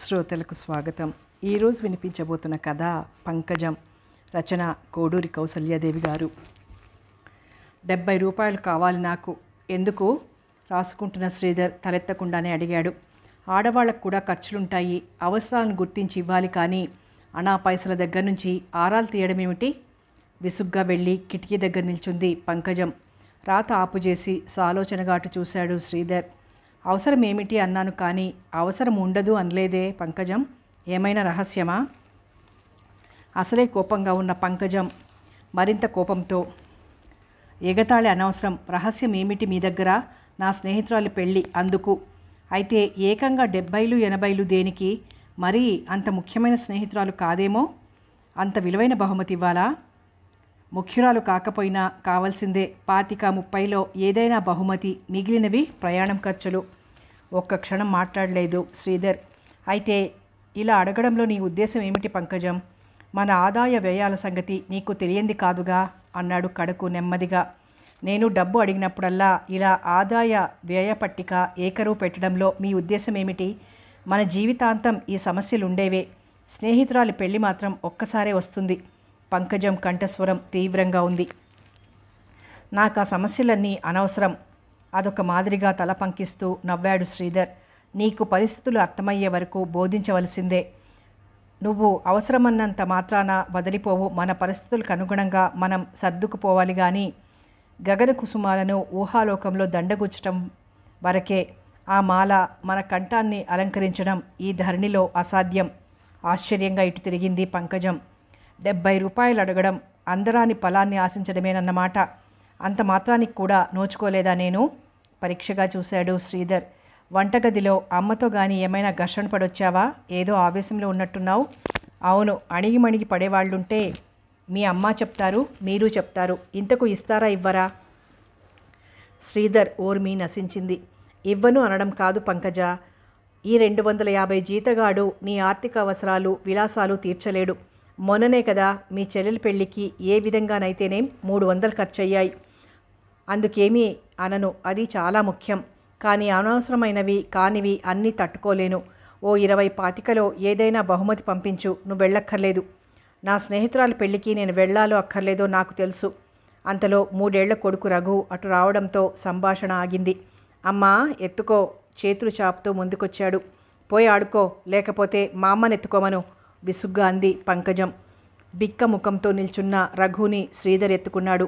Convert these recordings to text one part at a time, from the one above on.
శ్రోతలకు స్వాగతం ఈరోజు వినిపించబోతున్న కథ పంకజం రచన కోడూరి కౌసల్యాదేవి గారు డెబ్బై రూపాయలు కావాలి నాకు ఎందుకు రాసుకుంటున్న శ్రీధర్ తలెత్తకుండానే అడిగాడు ఆడవాళ్ళకు కూడా ఖర్చులుంటాయి అవసరాలను గుర్తించి ఇవ్వాలి కానీ అనా పైసల దగ్గర నుంచి ఆరాలు తీయడం ఏమిటి విసుగ్గా వెళ్ళి కిటికీ దగ్గర నిల్చుంది పంకజం రాత ఆపుజేసి సాలోచనగా అటు చూశాడు శ్రీధర్ అవసరం ఏమిటి అన్నాను కానీ అవసరం ఉండదు అనలేదే పంకజం ఏమైనా రహస్యమా అసలే కోపంగా ఉన్న పంకజం మరింత కోపంతో ఎగతాళి అనవసరం రహస్యం ఏమిటి మీ దగ్గర నా స్నేహితురాలు పెళ్ళి అందుకు అయితే ఏకంగా డెబ్బైలు ఎనభైలు దేనికి మరీ అంత ముఖ్యమైన స్నేహితురాలు కాదేమో అంత విలువైన బహుమతి ఇవ్వాలా ముఖ్యురాలు కాకపోయినా కావాల్సిందే పాతిక ముప్పైలో ఏదైనా బహుమతి మిగిలినవి ప్రయాణం ఖర్చులు ఒక్క క్షణం మాట్లాడలేదు శ్రీధర్ అయితే ఇలా అడగడంలో నీ ఉద్దేశం ఏమిటి పంకజం మన ఆదాయ వ్యయాల సంగతి నీకు తెలియంది కాదుగా అన్నాడు కడకు నెమ్మదిగా నేను డబ్బు అడిగినప్పుడల్లా ఇలా ఆదాయ వ్యయ పట్టిక ఏకరువు పెట్టడంలో మీ ఉద్దేశం ఏమిటి మన జీవితాంతం ఈ సమస్యలు ఉండేవే స్నేహితురాలి పెళ్లి మాత్రం ఒక్కసారే వస్తుంది పంకజం కంఠస్వరం తీవ్రంగా ఉంది నాకు ఆ సమస్యలన్నీ అనవసరం అదొక మాదిరిగా తల పంకిస్తూ నవ్వాడు శ్రీధర్ నీకు పరిస్థితులు అర్థమయ్యే వరకు బోధించవలసిందే నువ్వు అవసరమన్నంత మాత్రాన వదిలిపోవు మన పరిస్థితులకు అనుగుణంగా మనం సర్దుకుపోవాలి కానీ గగన కుసుమాలను ఊహాలోకంలో దండగుచ్చటం వరకే ఆ మాల మన కంఠాన్ని అలంకరించడం ఈ ధరణిలో అసాధ్యం ఆశ్చర్యంగా ఇటు తిరిగింది పంకజం డెబ్బై రూపాయలు అడగడం అందరాని ఫలాన్ని ఆశించడమేనన్నమాట అంత మాత్రానికి కూడా నోచుకోలేదా నేను పరీక్షగా చూశాడు శ్రీధర్ వంటగదిలో అమ్మతో కానీ ఏమైనా ఘర్షణ పడొచ్చావా ఏదో ఆవేశంలో ఉన్నట్టున్నావు అవును అణిగిమణిగి పడేవాళ్ళుంటే మీ అమ్మ చెప్తారు మీరు చెప్తారు ఇంతకు ఇస్తారా ఇవ్వరా శ్రీధర్ ఓర్మి నశించింది ఇవ్వను అనడం కాదు పంకజ ఈ రెండు వందల యాభై జీతగాడు నీ ఆర్థిక అవసరాలు విలాసాలు తీర్చలేడు మొన్ననే కదా మీ చెల్లెలి పెళ్ళికి ఏ విధంగానైతేనేం మూడు వందలు ఖర్చయ్యాయి అందుకేమీ అనను అది చాలా ముఖ్యం కానీ అనవసరమైనవి కానివి అన్నీ తట్టుకోలేను ఓ ఇరవై పాతికలో ఏదైనా బహుమతి పంపించు నువ్వు వెళ్ళక్కర్లేదు నా స్నేహితురాలు పెళ్ళికి నేను వెళ్ళాలో అక్కర్లేదో నాకు తెలుసు అంతలో మూడేళ్ల కొడుకు రఘు అటు రావడంతో సంభాషణ ఆగింది అమ్మా ఎత్తుకో చేతులు చాపుతూ ముందుకొచ్చాడు పోయి ఆడుకో లేకపోతే మా అమ్మను ఎత్తుకోమను విసుగ్గా అంది పంకజం బిక్క ముఖంతో నిల్చున్న రఘుని శ్రీధర్ ఎత్తుకున్నాడు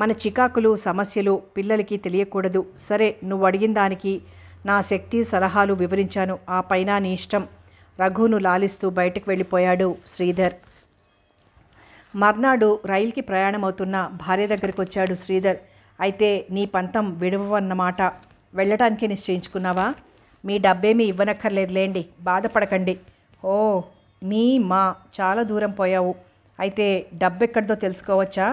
మన చికాకులు సమస్యలు పిల్లలకి తెలియకూడదు సరే నువ్వు అడిగిన దానికి నా శక్తి సలహాలు వివరించాను ఆ పైన నీ ఇష్టం రఘును లాలిస్తూ బయటకు వెళ్ళిపోయాడు శ్రీధర్ మర్నాడు రైలుకి ప్రయాణమవుతున్న భార్య దగ్గరికి వచ్చాడు శ్రీధర్ అయితే నీ పంతం విడవన్నమాట వెళ్ళటానికి నిశ్చయించుకున్నావా మీ డబ్బేమీ ఇవ్వనక్కర్లేదులేండి బాధపడకండి ఓ మీ మా చాలా దూరం పోయావు అయితే డబ్బెక్కడిదో తెలుసుకోవచ్చా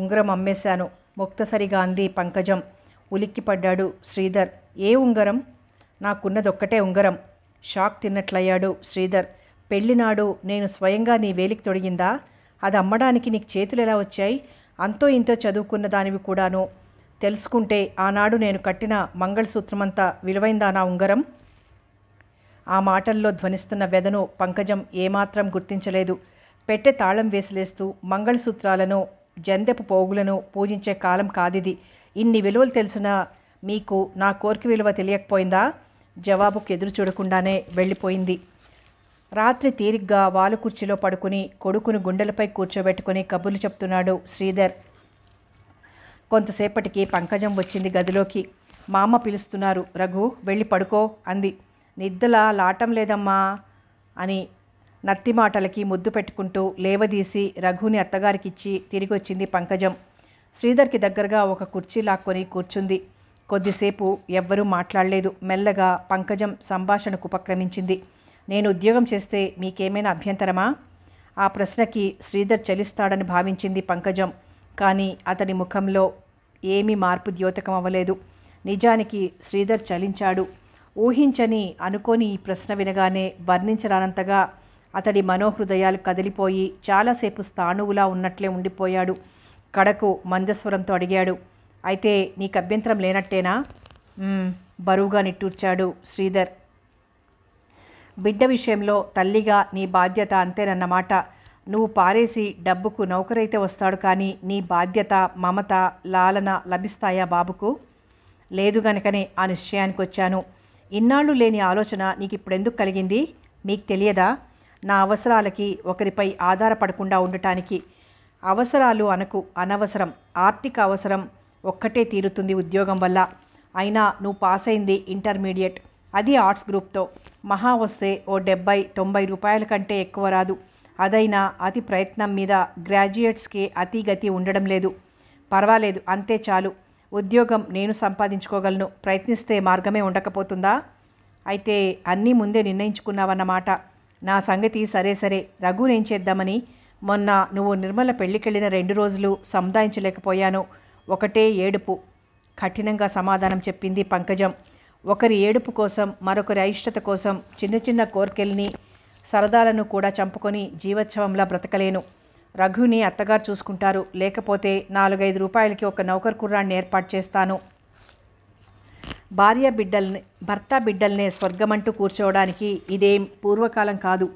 ఉంగరం అమ్మేశాను ముక్తసరిగా అంది పంకజం ఉలిక్కి పడ్డాడు శ్రీధర్ ఏ ఉంగరం నాకున్నదొక్కటే ఉంగరం షాక్ తిన్నట్లయ్యాడు శ్రీధర్ పెళ్ళినాడు నేను స్వయంగా నీ వేలికి తొడిగిందా అది అమ్మడానికి నీకు చేతులు ఎలా వచ్చాయి అంతో ఇంతో చదువుకున్న దానివి కూడాను తెలుసుకుంటే ఆనాడు నేను కట్టిన మంగళసూత్రమంతా విలువైందా నా ఉంగరం ఆ మాటల్లో ధ్వనిస్తున్న వెదను పంకజం ఏమాత్రం గుర్తించలేదు పెట్టె తాళం వేసిలేస్తూ మంగళసూత్రాలను జందెపు పోగులను పూజించే కాలం కాదిది ఇన్ని విలువలు తెలిసినా మీకు నా కోరిక విలువ తెలియకపోయిందా జవాబుకు ఎదురు చూడకుండానే వెళ్ళిపోయింది రాత్రి తీరిగ్గా వాలు కుర్చీలో పడుకుని కొడుకును గుండెలపై కూర్చోబెట్టుకుని కబుర్లు చెప్తున్నాడు శ్రీధర్ కొంతసేపటికి పంకజం వచ్చింది గదిలోకి మామ పిలుస్తున్నారు రఘు వెళ్ళి పడుకో అంది నిద్రల లాటం లేదమ్మా అని నత్తి మాటలకి ముద్దు పెట్టుకుంటూ లేవదీసి రఘుని ఇచ్చి తిరిగి వచ్చింది పంకజం శ్రీధర్కి దగ్గరగా ఒక కుర్చీ లాక్కొని కూర్చుంది కొద్దిసేపు ఎవ్వరూ మాట్లాడలేదు మెల్లగా పంకజం సంభాషణకు ఉపక్రమించింది నేను ఉద్యోగం చేస్తే మీకేమైనా అభ్యంతరమా ఆ ప్రశ్నకి శ్రీధర్ చలిస్తాడని భావించింది పంకజం కానీ అతని ముఖంలో ఏమీ మార్పు ద్యోతకం అవ్వలేదు నిజానికి శ్రీధర్ చలించాడు ఊహించని అనుకోని ఈ ప్రశ్న వినగానే వర్ణించరానంతగా అతడి మనోహృదయాలు కదిలిపోయి చాలాసేపు స్థాణువులా ఉన్నట్లే ఉండిపోయాడు కడకు మందస్వరంతో అడిగాడు అయితే నీకు అభ్యంతరం లేనట్టేనా బరువుగా నిట్టూర్చాడు శ్రీధర్ బిడ్డ విషయంలో తల్లిగా నీ బాధ్యత అంతేనన్నమాట నువ్వు పారేసి డబ్బుకు నౌకరైతే వస్తాడు కానీ నీ బాధ్యత మమత లాలన లభిస్తాయా బాబుకు లేదు గనకనే ఆ నిశ్చయానికి వచ్చాను ఇన్నాళ్ళు లేని ఆలోచన నీకు ఇప్పుడు ఎందుకు కలిగింది మీకు తెలియదా నా అవసరాలకి ఒకరిపై ఆధారపడకుండా ఉండటానికి అవసరాలు అనకు అనవసరం ఆర్థిక అవసరం ఒక్కటే తీరుతుంది ఉద్యోగం వల్ల అయినా నువ్వు పాస్ అయింది ఇంటర్మీడియట్ అది ఆర్ట్స్ గ్రూప్తో మహా వస్తే ఓ డెబ్బై తొంభై రూపాయల కంటే ఎక్కువ రాదు అదైనా అతి ప్రయత్నం మీద గ్రాడ్యుయేట్స్కి అతిగతి ఉండడం లేదు పర్వాలేదు అంతే చాలు ఉద్యోగం నేను సంపాదించుకోగలను ప్రయత్నిస్తే మార్గమే ఉండకపోతుందా అయితే అన్నీ ముందే నిర్ణయించుకున్నావన్నమాట నా సంగతి సరే సరే రఘునేం చేద్దామని మొన్న నువ్వు నిర్మల పెళ్ళికెళ్ళిన రెండు రోజులు సముదాయించలేకపోయాను ఒకటే ఏడుపు కఠినంగా సమాధానం చెప్పింది పంకజం ఒకరి ఏడుపు కోసం మరొకరి అయిష్టత కోసం చిన్న చిన్న కోర్కెల్ని సరదాలను కూడా చంపుకొని జీవోత్సవంలా బ్రతకలేను రఘుని అత్తగారు చూసుకుంటారు లేకపోతే నాలుగైదు రూపాయలకి ఒక నౌకర్ కుర్రాన్ని ఏర్పాటు చేస్తాను భార్య బిడ్డల్ని భర్త బిడ్డల్నే స్వర్గమంటూ కూర్చోవడానికి ఇదేం పూర్వకాలం కాదు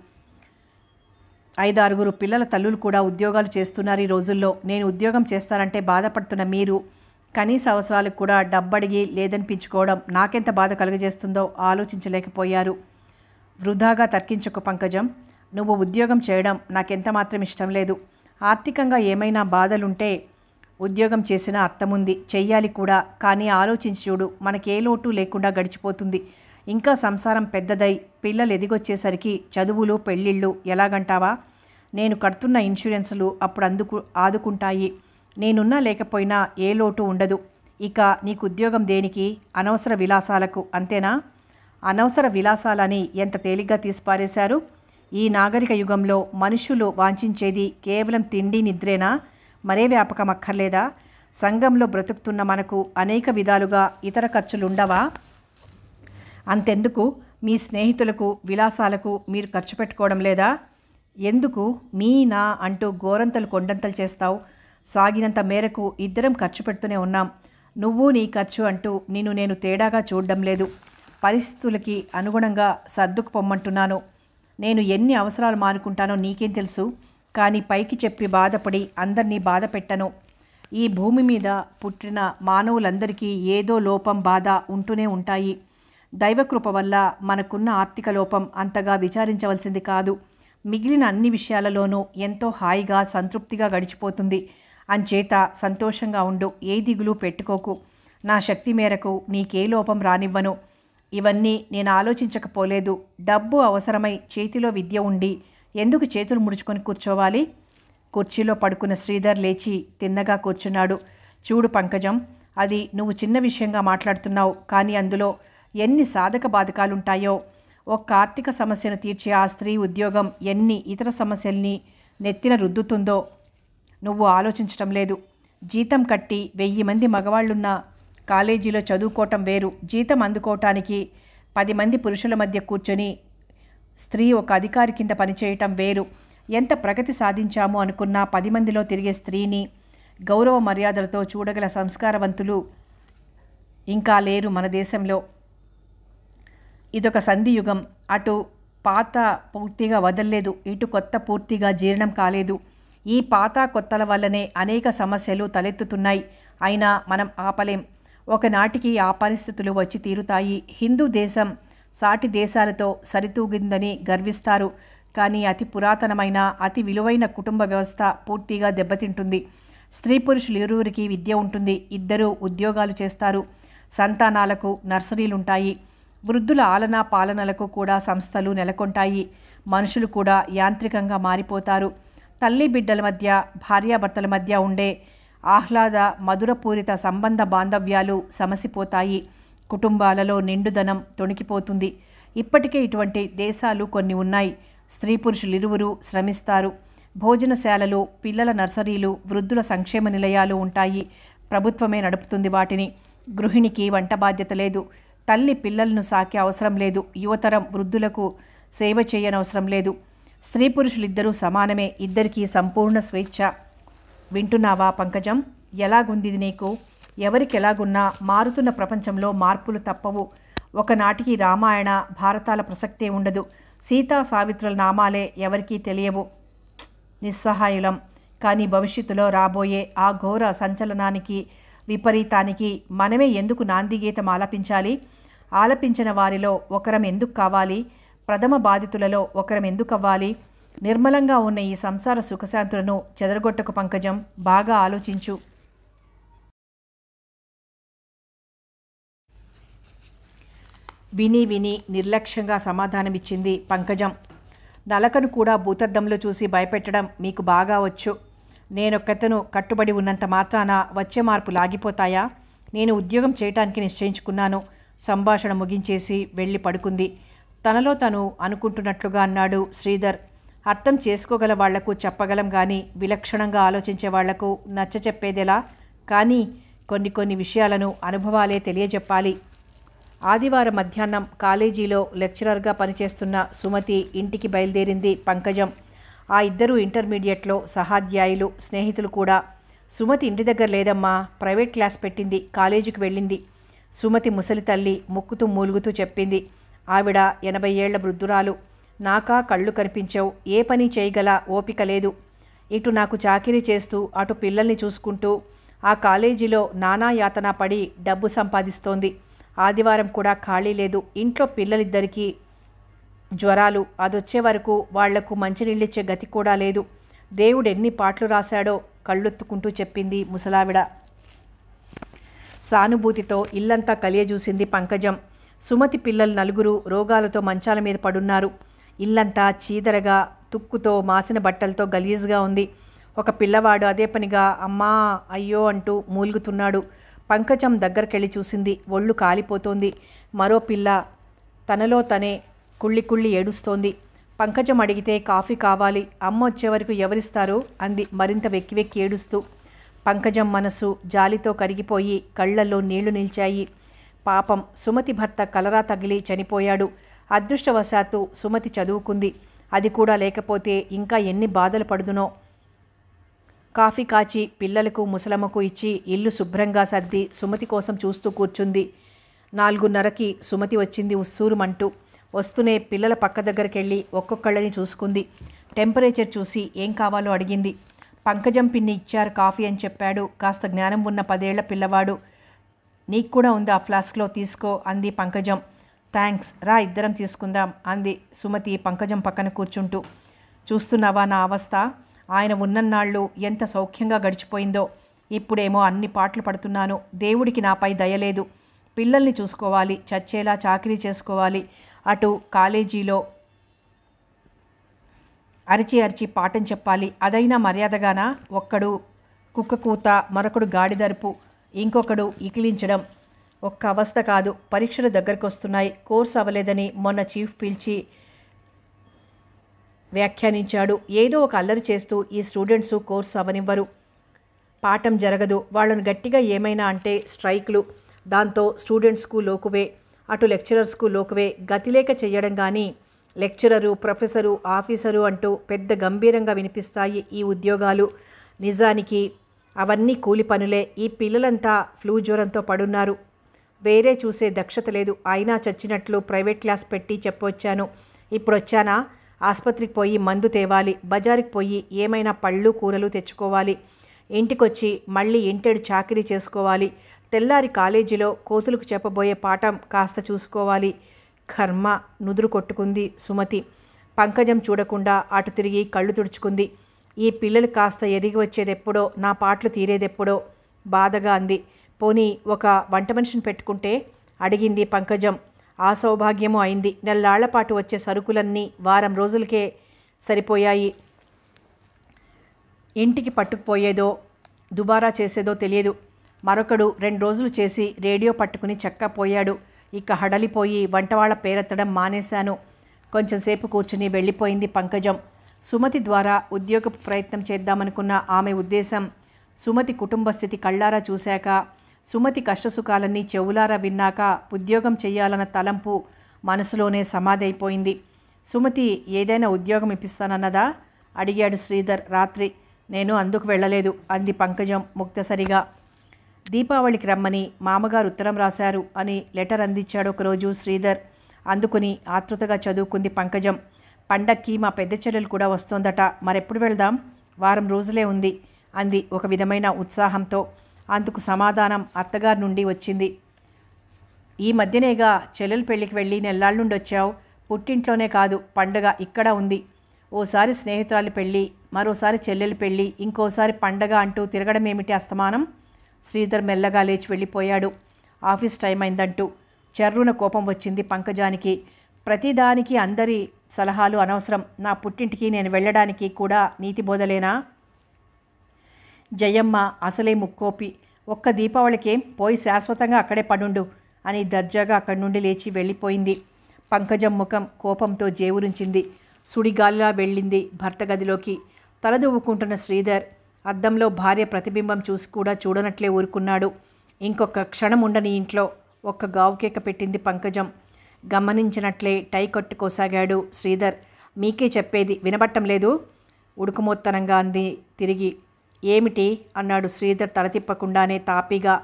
ఐదు ఆరుగురు పిల్లల తల్లులు కూడా ఉద్యోగాలు చేస్తున్నారు ఈ రోజుల్లో నేను ఉద్యోగం చేస్తానంటే బాధపడుతున్న మీరు కనీస అవసరాలకు కూడా డబ్బడిగి లేదనిపించుకోవడం నాకెంత బాధ కలుగజేస్తుందో ఆలోచించలేకపోయారు వృధాగా తర్కించకు పంకజం నువ్వు ఉద్యోగం చేయడం నాకెంత మాత్రం ఇష్టం లేదు ఆర్థికంగా ఏమైనా బాధలుంటే ఉద్యోగం చేసిన అర్థముంది చెయ్యాలి కూడా కానీ ఆలోచించి చూడు మనకే లోటు లేకుండా గడిచిపోతుంది ఇంకా సంసారం పెద్దదై పిల్లలు ఎదిగొచ్చేసరికి చదువులు పెళ్ళిళ్ళు ఎలాగంటావా నేను కడుతున్న ఇన్సూరెన్సులు అప్పుడు అందుకు ఆదుకుంటాయి నేనున్నా లేకపోయినా ఏ లోటు ఉండదు ఇక నీకు ఉద్యోగం దేనికి అనవసర విలాసాలకు అంతేనా అనవసర విలాసాలని ఎంత తేలిగ్గా తీసిపారేశారు ఈ నాగరిక యుగంలో మనుషులు వాంఛించేది కేవలం తిండి నిద్రేనా మరే వ్యాపకం అక్కర్లేదా సంఘంలో బ్రతుకుతున్న మనకు అనేక విధాలుగా ఇతర ఖర్చులుండవా అంతెందుకు మీ స్నేహితులకు విలాసాలకు మీరు ఖర్చు పెట్టుకోవడం లేదా ఎందుకు మీ నా అంటూ గోరంతలు కొండంతలు చేస్తావు సాగినంత మేరకు ఇద్దరం ఖర్చు పెడుతూనే ఉన్నాం నువ్వు నీ ఖర్చు అంటూ నిన్ను నేను తేడాగా చూడడం లేదు పరిస్థితులకి అనుగుణంగా సర్దుకు పొమ్మంటున్నాను నేను ఎన్ని అవసరాలు మానుకుంటానో నీకేం తెలుసు కానీ పైకి చెప్పి బాధపడి అందరినీ బాధ పెట్టను ఈ భూమి మీద పుట్టిన మానవులందరికీ ఏదో లోపం బాధ ఉంటూనే ఉంటాయి దైవకృప వల్ల మనకున్న ఆర్థిక లోపం అంతగా విచారించవలసింది కాదు మిగిలిన అన్ని విషయాలలోనూ ఎంతో హాయిగా సంతృప్తిగా గడిచిపోతుంది అంచేత సంతోషంగా ఉండు ఏ దిగులు పెట్టుకోకు నా శక్తి మేరకు నీకే లోపం రానివ్వను ఇవన్నీ నేను ఆలోచించకపోలేదు డబ్బు అవసరమై చేతిలో విద్య ఉండి ఎందుకు చేతులు ముడుచుకొని కూర్చోవాలి కుర్చీలో పడుకున్న శ్రీధర్ లేచి తిన్నగా కూర్చున్నాడు చూడు పంకజం అది నువ్వు చిన్న విషయంగా మాట్లాడుతున్నావు కానీ అందులో ఎన్ని సాధక బాధకాలుంటాయో ఒక్క ఆర్థిక సమస్యను తీర్చే ఆ స్త్రీ ఉద్యోగం ఎన్ని ఇతర సమస్యల్ని నెత్తిన రుద్దుతుందో నువ్వు ఆలోచించటం లేదు జీతం కట్టి వెయ్యి మంది మగవాళ్ళున్న కాలేజీలో చదువుకోవటం వేరు జీతం అందుకోవటానికి పది మంది పురుషుల మధ్య కూర్చొని స్త్రీ ఒక అధికారి కింద పనిచేయటం వేరు ఎంత ప్రగతి సాధించాము అనుకున్నా పది మందిలో తిరిగే స్త్రీని గౌరవ మర్యాదలతో చూడగల సంస్కారవంతులు ఇంకా లేరు మన దేశంలో ఇదొక సంధియుగం అటు పాత పూర్తిగా వదల్లేదు ఇటు కొత్త పూర్తిగా జీర్ణం కాలేదు ఈ పాత కొత్తల వల్లనే అనేక సమస్యలు తలెత్తుతున్నాయి అయినా మనం ఆపలేం ఒకనాటికి ఆ పరిస్థితులు వచ్చి తీరుతాయి హిందూ దేశం సాటి దేశాలతో సరితూగిందని గర్విస్తారు కానీ అతి పురాతనమైన అతి విలువైన కుటుంబ వ్యవస్థ పూర్తిగా దెబ్బతింటుంది స్త్రీ పురుషులు ఇరువురికి విద్య ఉంటుంది ఇద్దరూ ఉద్యోగాలు చేస్తారు సంతానాలకు నర్సరీలుంటాయి వృద్ధుల ఆలనా పాలనలకు కూడా సంస్థలు నెలకొంటాయి మనుషులు కూడా యాంత్రికంగా మారిపోతారు తల్లి బిడ్డల మధ్య భార్యాభర్తల మధ్య ఉండే ఆహ్లాద మధురపూరిత సంబంధ బాంధవ్యాలు సమసిపోతాయి కుటుంబాలలో నిండుదనం తొణికిపోతుంది ఇప్పటికే ఇటువంటి దేశాలు కొన్ని ఉన్నాయి స్త్రీ పురుషులు ఇరువురు శ్రమిస్తారు భోజనశాలలు పిల్లల నర్సరీలు వృద్ధుల సంక్షేమ నిలయాలు ఉంటాయి ప్రభుత్వమే నడుపుతుంది వాటిని గృహిణికి వంట బాధ్యత లేదు తల్లి పిల్లలను సాకే అవసరం లేదు యువతరం వృద్ధులకు సేవ చేయనవసరం లేదు స్త్రీ పురుషులిద్దరూ సమానమే ఇద్దరికీ సంపూర్ణ స్వేచ్ఛ వింటున్నావా పంకజం ఎలాగుంది నీకు ఎవరికి ఎలాగున్నా మారుతున్న ప్రపంచంలో మార్పులు తప్పవు ఒకనాటికి రామాయణ భారతాల ప్రసక్తే ఉండదు సీతా సావిత్రుల నామాలే ఎవరికీ తెలియవు నిస్సహాయులం కానీ భవిష్యత్తులో రాబోయే ఆ ఘోర సంచలనానికి విపరీతానికి మనమే ఎందుకు నాందిగీతం ఆలపించాలి ఆలపించిన వారిలో ఒకరం ఎందుకు కావాలి ప్రథమ బాధితులలో ఒకరం ఎందుకు అవ్వాలి నిర్మలంగా ఉన్న ఈ సంసార సుఖశాంతులను చెదరగొట్టకు పంకజం బాగా ఆలోచించు విని విని నిర్లక్ష్యంగా సమాధానమిచ్చింది పంకజం నలకను కూడా భూతద్దంలో చూసి భయపెట్టడం మీకు బాగా వచ్చు నేనొక్కతను కట్టుబడి ఉన్నంత మాత్రాన వచ్చే మార్పు లాగిపోతాయా నేను ఉద్యోగం చేయటానికి నిశ్చయించుకున్నాను సంభాషణ ముగించేసి వెళ్ళి పడుకుంది తనలో తను అనుకుంటున్నట్లుగా అన్నాడు శ్రీధర్ అర్థం చేసుకోగల వాళ్లకు చెప్పగలం కానీ విలక్షణంగా ఆలోచించే వాళ్లకు నచ్చ చెప్పేదెలా కానీ కొన్ని కొన్ని విషయాలను అనుభవాలే తెలియజెప్పాలి ఆదివారం మధ్యాహ్నం కాలేజీలో లెక్చరర్గా పనిచేస్తున్న సుమతి ఇంటికి బయలుదేరింది పంకజం ఆ ఇద్దరు ఇంటర్మీడియట్లో సహాధ్యాయులు స్నేహితులు కూడా సుమతి ఇంటి దగ్గర లేదమ్మా ప్రైవేట్ క్లాస్ పెట్టింది కాలేజీకి వెళ్ళింది సుమతి ముసలి తల్లి ముక్కుతూ మూలుగుతూ చెప్పింది ఆవిడ ఎనభై ఏళ్ల వృద్ధురాలు నాకా కళ్ళు కనిపించవు ఏ పని చేయగల ఓపిక లేదు ఇటు నాకు చాకిరీ చేస్తూ అటు పిల్లల్ని చూసుకుంటూ ఆ కాలేజీలో నానా యాతన పడి డబ్బు సంపాదిస్తోంది ఆదివారం కూడా ఖాళీ లేదు ఇంట్లో పిల్లలిద్దరికీ జ్వరాలు అదొచ్చే వరకు వాళ్లకు మంచినీళ్ళిచ్చే గతి కూడా లేదు దేవుడు ఎన్ని పాటలు రాశాడో కళ్ళొత్తుకుంటూ చెప్పింది ముసలావిడ సానుభూతితో ఇల్లంతా కలియజూసింది పంకజం సుమతి పిల్లలు నలుగురు రోగాలతో మంచాల మీద పడున్నారు ఇల్లంతా చీదరగా తుక్కుతో మాసిన బట్టలతో గలీజ్గా ఉంది ఒక పిల్లవాడు అదే పనిగా అమ్మా అయ్యో అంటూ మూలుగుతున్నాడు పంకజం దగ్గరకెళ్ళి చూసింది ఒళ్ళు కాలిపోతోంది మరో పిల్ల తనలో తనే కుళ్ళి కుళ్ళి ఏడుస్తోంది పంకజం అడిగితే కాఫీ కావాలి అమ్మ వచ్చే వరకు ఎవరిస్తారు అంది మరింత వెక్కి వెక్కి ఏడుస్తూ పంకజం మనసు జాలితో కరిగిపోయి కళ్లల్లో నీళ్లు నిలిచాయి పాపం సుమతి భర్త కలరా తగిలి చనిపోయాడు అదృష్టవశాత్తు సుమతి చదువుకుంది అది కూడా లేకపోతే ఇంకా ఎన్ని బాధలు పడుదునో కాఫీ కాచి పిల్లలకు ముసలమ్మకు ఇచ్చి ఇల్లు శుభ్రంగా సర్ది సుమతి కోసం చూస్తూ కూర్చుంది నాలుగున్నరకి సుమతి వచ్చింది ఉస్సూరుమంటూ వస్తూనే పిల్లల పక్క దగ్గరికి వెళ్ళి ఒక్కొక్కళ్ళని చూసుకుంది టెంపరేచర్ చూసి ఏం కావాలో అడిగింది పంకజం పిన్ని ఇచ్చారు కాఫీ అని చెప్పాడు కాస్త జ్ఞానం ఉన్న పదేళ్ల పిల్లవాడు నీకు కూడా ఉంది ఆ ఫ్లాస్క్లో తీసుకో అంది పంకజం థ్యాంక్స్ రా ఇద్దరం తీసుకుందాం అంది సుమతి పంకజం పక్కన కూర్చుంటూ చూస్తున్నావా నా అవస్థ ఆయన ఉన్నన్నాళ్ళు ఎంత సౌఖ్యంగా గడిచిపోయిందో ఇప్పుడేమో అన్ని పాటలు పడుతున్నాను దేవుడికి నాపై దయలేదు పిల్లల్ని చూసుకోవాలి చచ్చేలా చాకరీ చేసుకోవాలి అటు కాలేజీలో అరిచి అరిచి పాఠం చెప్పాలి అదైనా మర్యాదగానా ఒక్కడు కుక్క కూత మరొకడు గాడిదరుపు ఇంకొకడు ఇకిలించడం ఒక్క అవస్థ కాదు పరీక్షలు దగ్గరకు వస్తున్నాయి కోర్స్ అవ్వలేదని మొన్న చీఫ్ పిలిచి వ్యాఖ్యానించాడు ఏదో ఒక అల్లరి చేస్తూ ఈ స్టూడెంట్స్ కోర్స్ అవనివ్వరు పాఠం జరగదు వాళ్ళను గట్టిగా ఏమైనా అంటే స్ట్రైక్లు దాంతో స్టూడెంట్స్కు లోకువే అటు లెక్చరర్స్కు లోకువే గతిలేక చేయడం కానీ లెక్చరరు ప్రొఫెసరు ఆఫీసరు అంటూ పెద్ద గంభీరంగా వినిపిస్తాయి ఈ ఉద్యోగాలు నిజానికి అవన్నీ కూలి పనులే ఈ పిల్లలంతా ఫ్లూ జ్వరంతో పడున్నారు వేరే చూసే దక్షత లేదు అయినా చచ్చినట్లు ప్రైవేట్ క్లాస్ పెట్టి చెప్పొచ్చాను ఇప్పుడు వచ్చానా ఆసుపత్రికి పోయి మందు తేవాలి బజారుకి పోయి ఏమైనా పళ్ళు కూరలు తెచ్చుకోవాలి ఇంటికొచ్చి మళ్ళీ ఇంటెడు చాకరీ చేసుకోవాలి తెల్లారి కాలేజీలో కోతులకు చెప్పబోయే పాఠం కాస్త చూసుకోవాలి కర్మ నుదురు కొట్టుకుంది సుమతి పంకజం చూడకుండా అటు తిరిగి కళ్ళు తుడుచుకుంది ఈ పిల్లలు కాస్త ఎదిగి వచ్చేదెప్పుడో నా పాటలు తీరేదెప్పుడో బాధగా అంది పోనీ ఒక వంట మనిషిని పెట్టుకుంటే అడిగింది పంకజం ఆ సౌభాగ్యము అయింది నెల్లాళ్లపాటు వచ్చే సరుకులన్నీ వారం రోజులకే సరిపోయాయి ఇంటికి పట్టుకుపోయేదో దుబారా చేసేదో తెలియదు మరొకడు రెండు రోజులు చేసి రేడియో పట్టుకుని చెక్కపోయాడు ఇక హడలిపోయి వంటవాళ్ల పేరెత్తడం మానేశాను కొంచెంసేపు కూర్చుని వెళ్ళిపోయింది పంకజం సుమతి ద్వారా ఉద్యోగపు ప్రయత్నం చేద్దామనుకున్న ఆమె ఉద్దేశం సుమతి కుటుంబ స్థితి కళ్ళారా చూశాక సుమతి కష్టసుఖాలన్నీ చెవులారా విన్నాక ఉద్యోగం చేయాలన్న తలంపు మనసులోనే సమాధైపోయింది సుమతి ఏదైనా ఉద్యోగం ఇప్పిస్తానన్నదా అడిగాడు శ్రీధర్ రాత్రి నేను అందుకు వెళ్ళలేదు అంది పంకజం ముక్తసరిగా దీపావళికి రమ్మని మామగారు ఉత్తరం రాశారు అని లెటర్ అందించాడు ఒకరోజు శ్రీధర్ అందుకుని ఆతృతగా చదువుకుంది పంకజం పండక్కి మా పెద్ద చెల్లెలు కూడా వస్తోందట మరెప్పుడు వెళ్దాం వారం రోజులే ఉంది అంది ఒక విధమైన ఉత్సాహంతో అందుకు సమాధానం అత్తగారి నుండి వచ్చింది ఈ మధ్యనేగా చెల్లెలు పెళ్ళికి వెళ్ళి నుండి వచ్చావు పుట్టింట్లోనే కాదు పండగ ఇక్కడ ఉంది ఓసారి స్నేహితురాలు పెళ్ళి మరోసారి చెల్లెలు పెళ్ళి ఇంకోసారి పండగ అంటూ తిరగడం ఏమిటి అస్తమానం శ్రీధర్ మెల్లగా లేచి వెళ్ళిపోయాడు ఆఫీస్ టైం అయిందంటూ చర్రున కోపం వచ్చింది పంకజానికి ప్రతిదానికి అందరి సలహాలు అనవసరం నా పుట్టింటికి నేను వెళ్ళడానికి కూడా నీతి బోధలేనా జయమ్మ అసలే ముక్కోపి ఒక్క దీపావళికేం పోయి శాశ్వతంగా అక్కడే పడుండు అని దర్జాగా అక్కడి నుండి లేచి వెళ్ళిపోయింది పంకజం ముఖం కోపంతో జేవురించింది సుడిగాలిలా వెళ్ళింది భర్త గదిలోకి తలదువ్వుకుంటున్న శ్రీధర్ అద్దంలో భార్య ప్రతిబింబం చూసి కూడా చూడనట్లే ఊరుకున్నాడు ఇంకొక క్షణం ఉండని ఇంట్లో ఒక్క గావుకేక పెట్టింది పంకజం గమనించినట్లే టై కట్టుకోసాగాడు శ్రీధర్ మీకే చెప్పేది వినబట్టం లేదు ఉడుకుమోత్తనంగా అంది తిరిగి ఏమిటి అన్నాడు శ్రీధర్ తలతిప్పకుండానే తాపిగా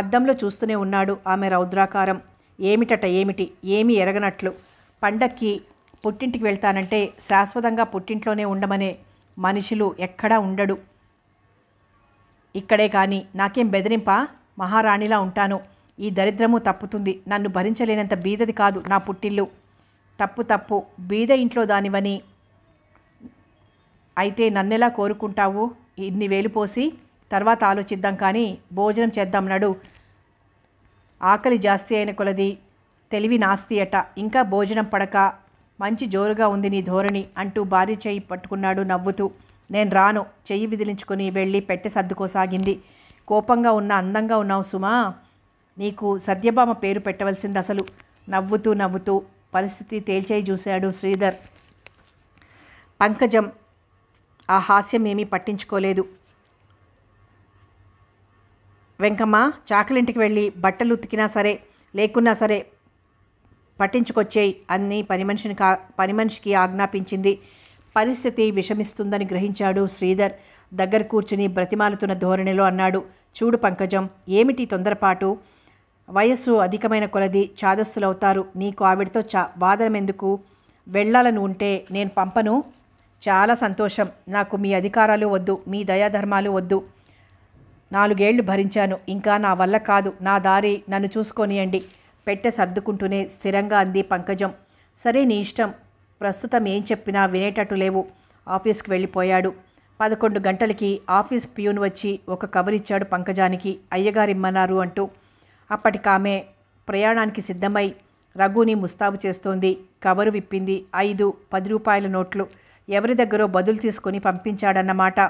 అద్దంలో చూస్తూనే ఉన్నాడు ఆమె రౌద్రాకారం ఏమిటట ఏమిటి ఏమీ ఎరగనట్లు పండక్కి పుట్టింటికి వెళ్తానంటే శాశ్వతంగా పుట్టింట్లోనే ఉండమనే మనుషులు ఎక్కడా ఉండడు ఇక్కడే కానీ నాకేం బెదిరింపా మహారాణిలా ఉంటాను ఈ దరిద్రము తప్పుతుంది నన్ను భరించలేనంత బీదది కాదు నా పుట్టిల్లు తప్పు తప్పు బీద ఇంట్లో దానివని అయితే నన్నెలా కోరుకుంటావు ఇన్ని వేలు పోసి తర్వాత ఆలోచిద్దాం కానీ భోజనం చేద్దాం నడు ఆకలి జాస్తి అయిన కొలది తెలివి నాస్తి అట ఇంకా భోజనం పడక మంచి జోరుగా ఉంది నీ ధోరణి అంటూ భార్య చేయి పట్టుకున్నాడు నవ్వుతూ నేను రాను చెయ్యి విదిలించుకొని వెళ్ళి పెట్టె సర్దుకోసాగింది కోపంగా ఉన్న అందంగా ఉన్నావు సుమా నీకు సత్యభామ పేరు పెట్టవలసింది అసలు నవ్వుతూ నవ్వుతూ పరిస్థితి తేల్చేయి చూశాడు శ్రీధర్ పంకజం ఆ హాస్యం ఏమీ పట్టించుకోలేదు వెంకమ్మ చాకలింటికి వెళ్ళి బట్టలు ఉతికినా సరే లేకున్నా సరే పట్టించుకొచ్చేయి అని పని మనిషిని కా పని ఆజ్ఞాపించింది పరిస్థితి విషమిస్తుందని గ్రహించాడు శ్రీధర్ దగ్గర కూర్చుని బ్రతిమాలుతున్న ధోరణిలో అన్నాడు చూడు పంకజం ఏమిటి తొందరపాటు వయస్సు అధికమైన కొలది చాదస్తులవుతారు నీకు ఆవిడతో చా వాదనమెందుకు వెళ్ళాలని ఉంటే నేను పంపను చాలా సంతోషం నాకు మీ అధికారాలు వద్దు మీ దయాధర్మాలు వద్దు నాలుగేళ్లు భరించాను ఇంకా నా వల్ల కాదు నా దారి నన్ను చూసుకొనియండి పెట్టె సర్దుకుంటూనే స్థిరంగా అంది పంకజం సరే నీ ఇష్టం ప్రస్తుతం ఏం చెప్పినా వినేటట్టు లేవు ఆఫీస్కి వెళ్ళిపోయాడు పదకొండు గంటలకి ఆఫీస్ ప్యూన్ వచ్చి ఒక ఇచ్చాడు పంకజానికి అయ్యగారిమ్మన్నారు అంటూ అప్పటికామె ప్రయాణానికి సిద్ధమై రఘుని ముస్తాబు చేస్తోంది కబరు విప్పింది ఐదు పది రూపాయల నోట్లు ఎవరి దగ్గరో బదులు తీసుకుని పంపించాడన్నమాట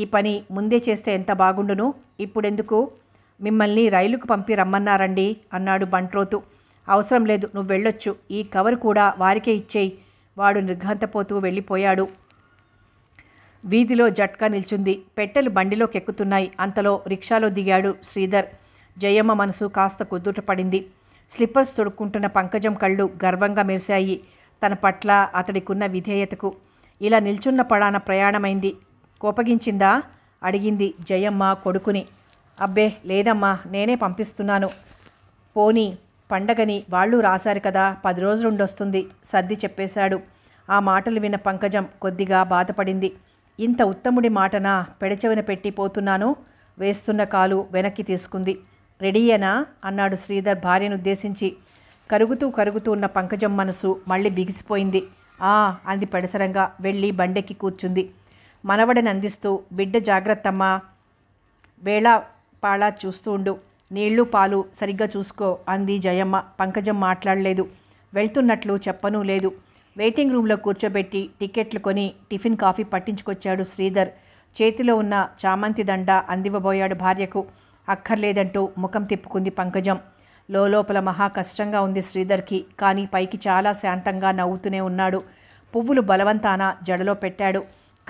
ఈ పని ముందే చేస్తే ఎంత బాగుండును ఇప్పుడెందుకు మిమ్మల్ని రైలుకు పంపి రమ్మన్నారండి అన్నాడు బంట్రోతు అవసరం లేదు నువ్వు వెళ్ళొచ్చు ఈ కవర్ కూడా వారికే ఇచ్చేయి వాడు నిర్ఘాంతపోతూ వెళ్ళిపోయాడు వీధిలో జట్కా నిల్చుంది పెట్టెలు బండిలోకెక్కుతున్నాయి అంతలో రిక్షాలో దిగాడు శ్రీధర్ జయమ్మ మనసు కాస్త కుదుట పడింది స్లిప్పర్స్ తొడుక్కుంటున్న పంకజం కళ్ళు గర్వంగా మెరిశాయి తన పట్ల అతడికున్న విధేయతకు ఇలా నిల్చున్న పడాన ప్రయాణమైంది కోపగించిందా అడిగింది జయమ్మ కొడుకుని అబ్బే లేదమ్మా నేనే పంపిస్తున్నాను పోనీ పండగని వాళ్ళు రాశారు కదా పది రోజులుండొస్తుంది సర్ది చెప్పేశాడు ఆ మాటలు విన్న పంకజం కొద్దిగా బాధపడింది ఇంత ఉత్తముడి మాటన పెడచెవిన పెట్టి పోతున్నాను వేస్తున్న కాలు వెనక్కి తీసుకుంది రెడీయేనా అన్నాడు శ్రీధర్ భార్యను ఉద్దేశించి కరుగుతూ కరుగుతూ ఉన్న పంకజం మనసు మళ్ళీ బిగిసిపోయింది ఆ అంది పడిసరంగా వెళ్ళి బండెక్కి కూర్చుంది మనవడిని అందిస్తూ బిడ్డ జాగ్రత్తమ్మా వేళ పాళా చూస్తూ ఉండు నీళ్లు పాలు సరిగ్గా చూసుకో అంది జయమ్మ పంకజం మాట్లాడలేదు వెళ్తున్నట్లు చెప్పను లేదు వెయిటింగ్ రూమ్లో కూర్చోబెట్టి టికెట్లు కొని టిఫిన్ కాఫీ పట్టించుకొచ్చాడు శ్రీధర్ చేతిలో ఉన్న చామంతి దండ అందివబోయాడు భార్యకు అక్కర్లేదంటూ ముఖం తిప్పుకుంది పంకజం లోపల మహా కష్టంగా ఉంది శ్రీధర్కి కానీ పైకి చాలా శాంతంగా నవ్వుతూనే ఉన్నాడు పువ్వులు బలవంతాన జడలో పెట్టాడు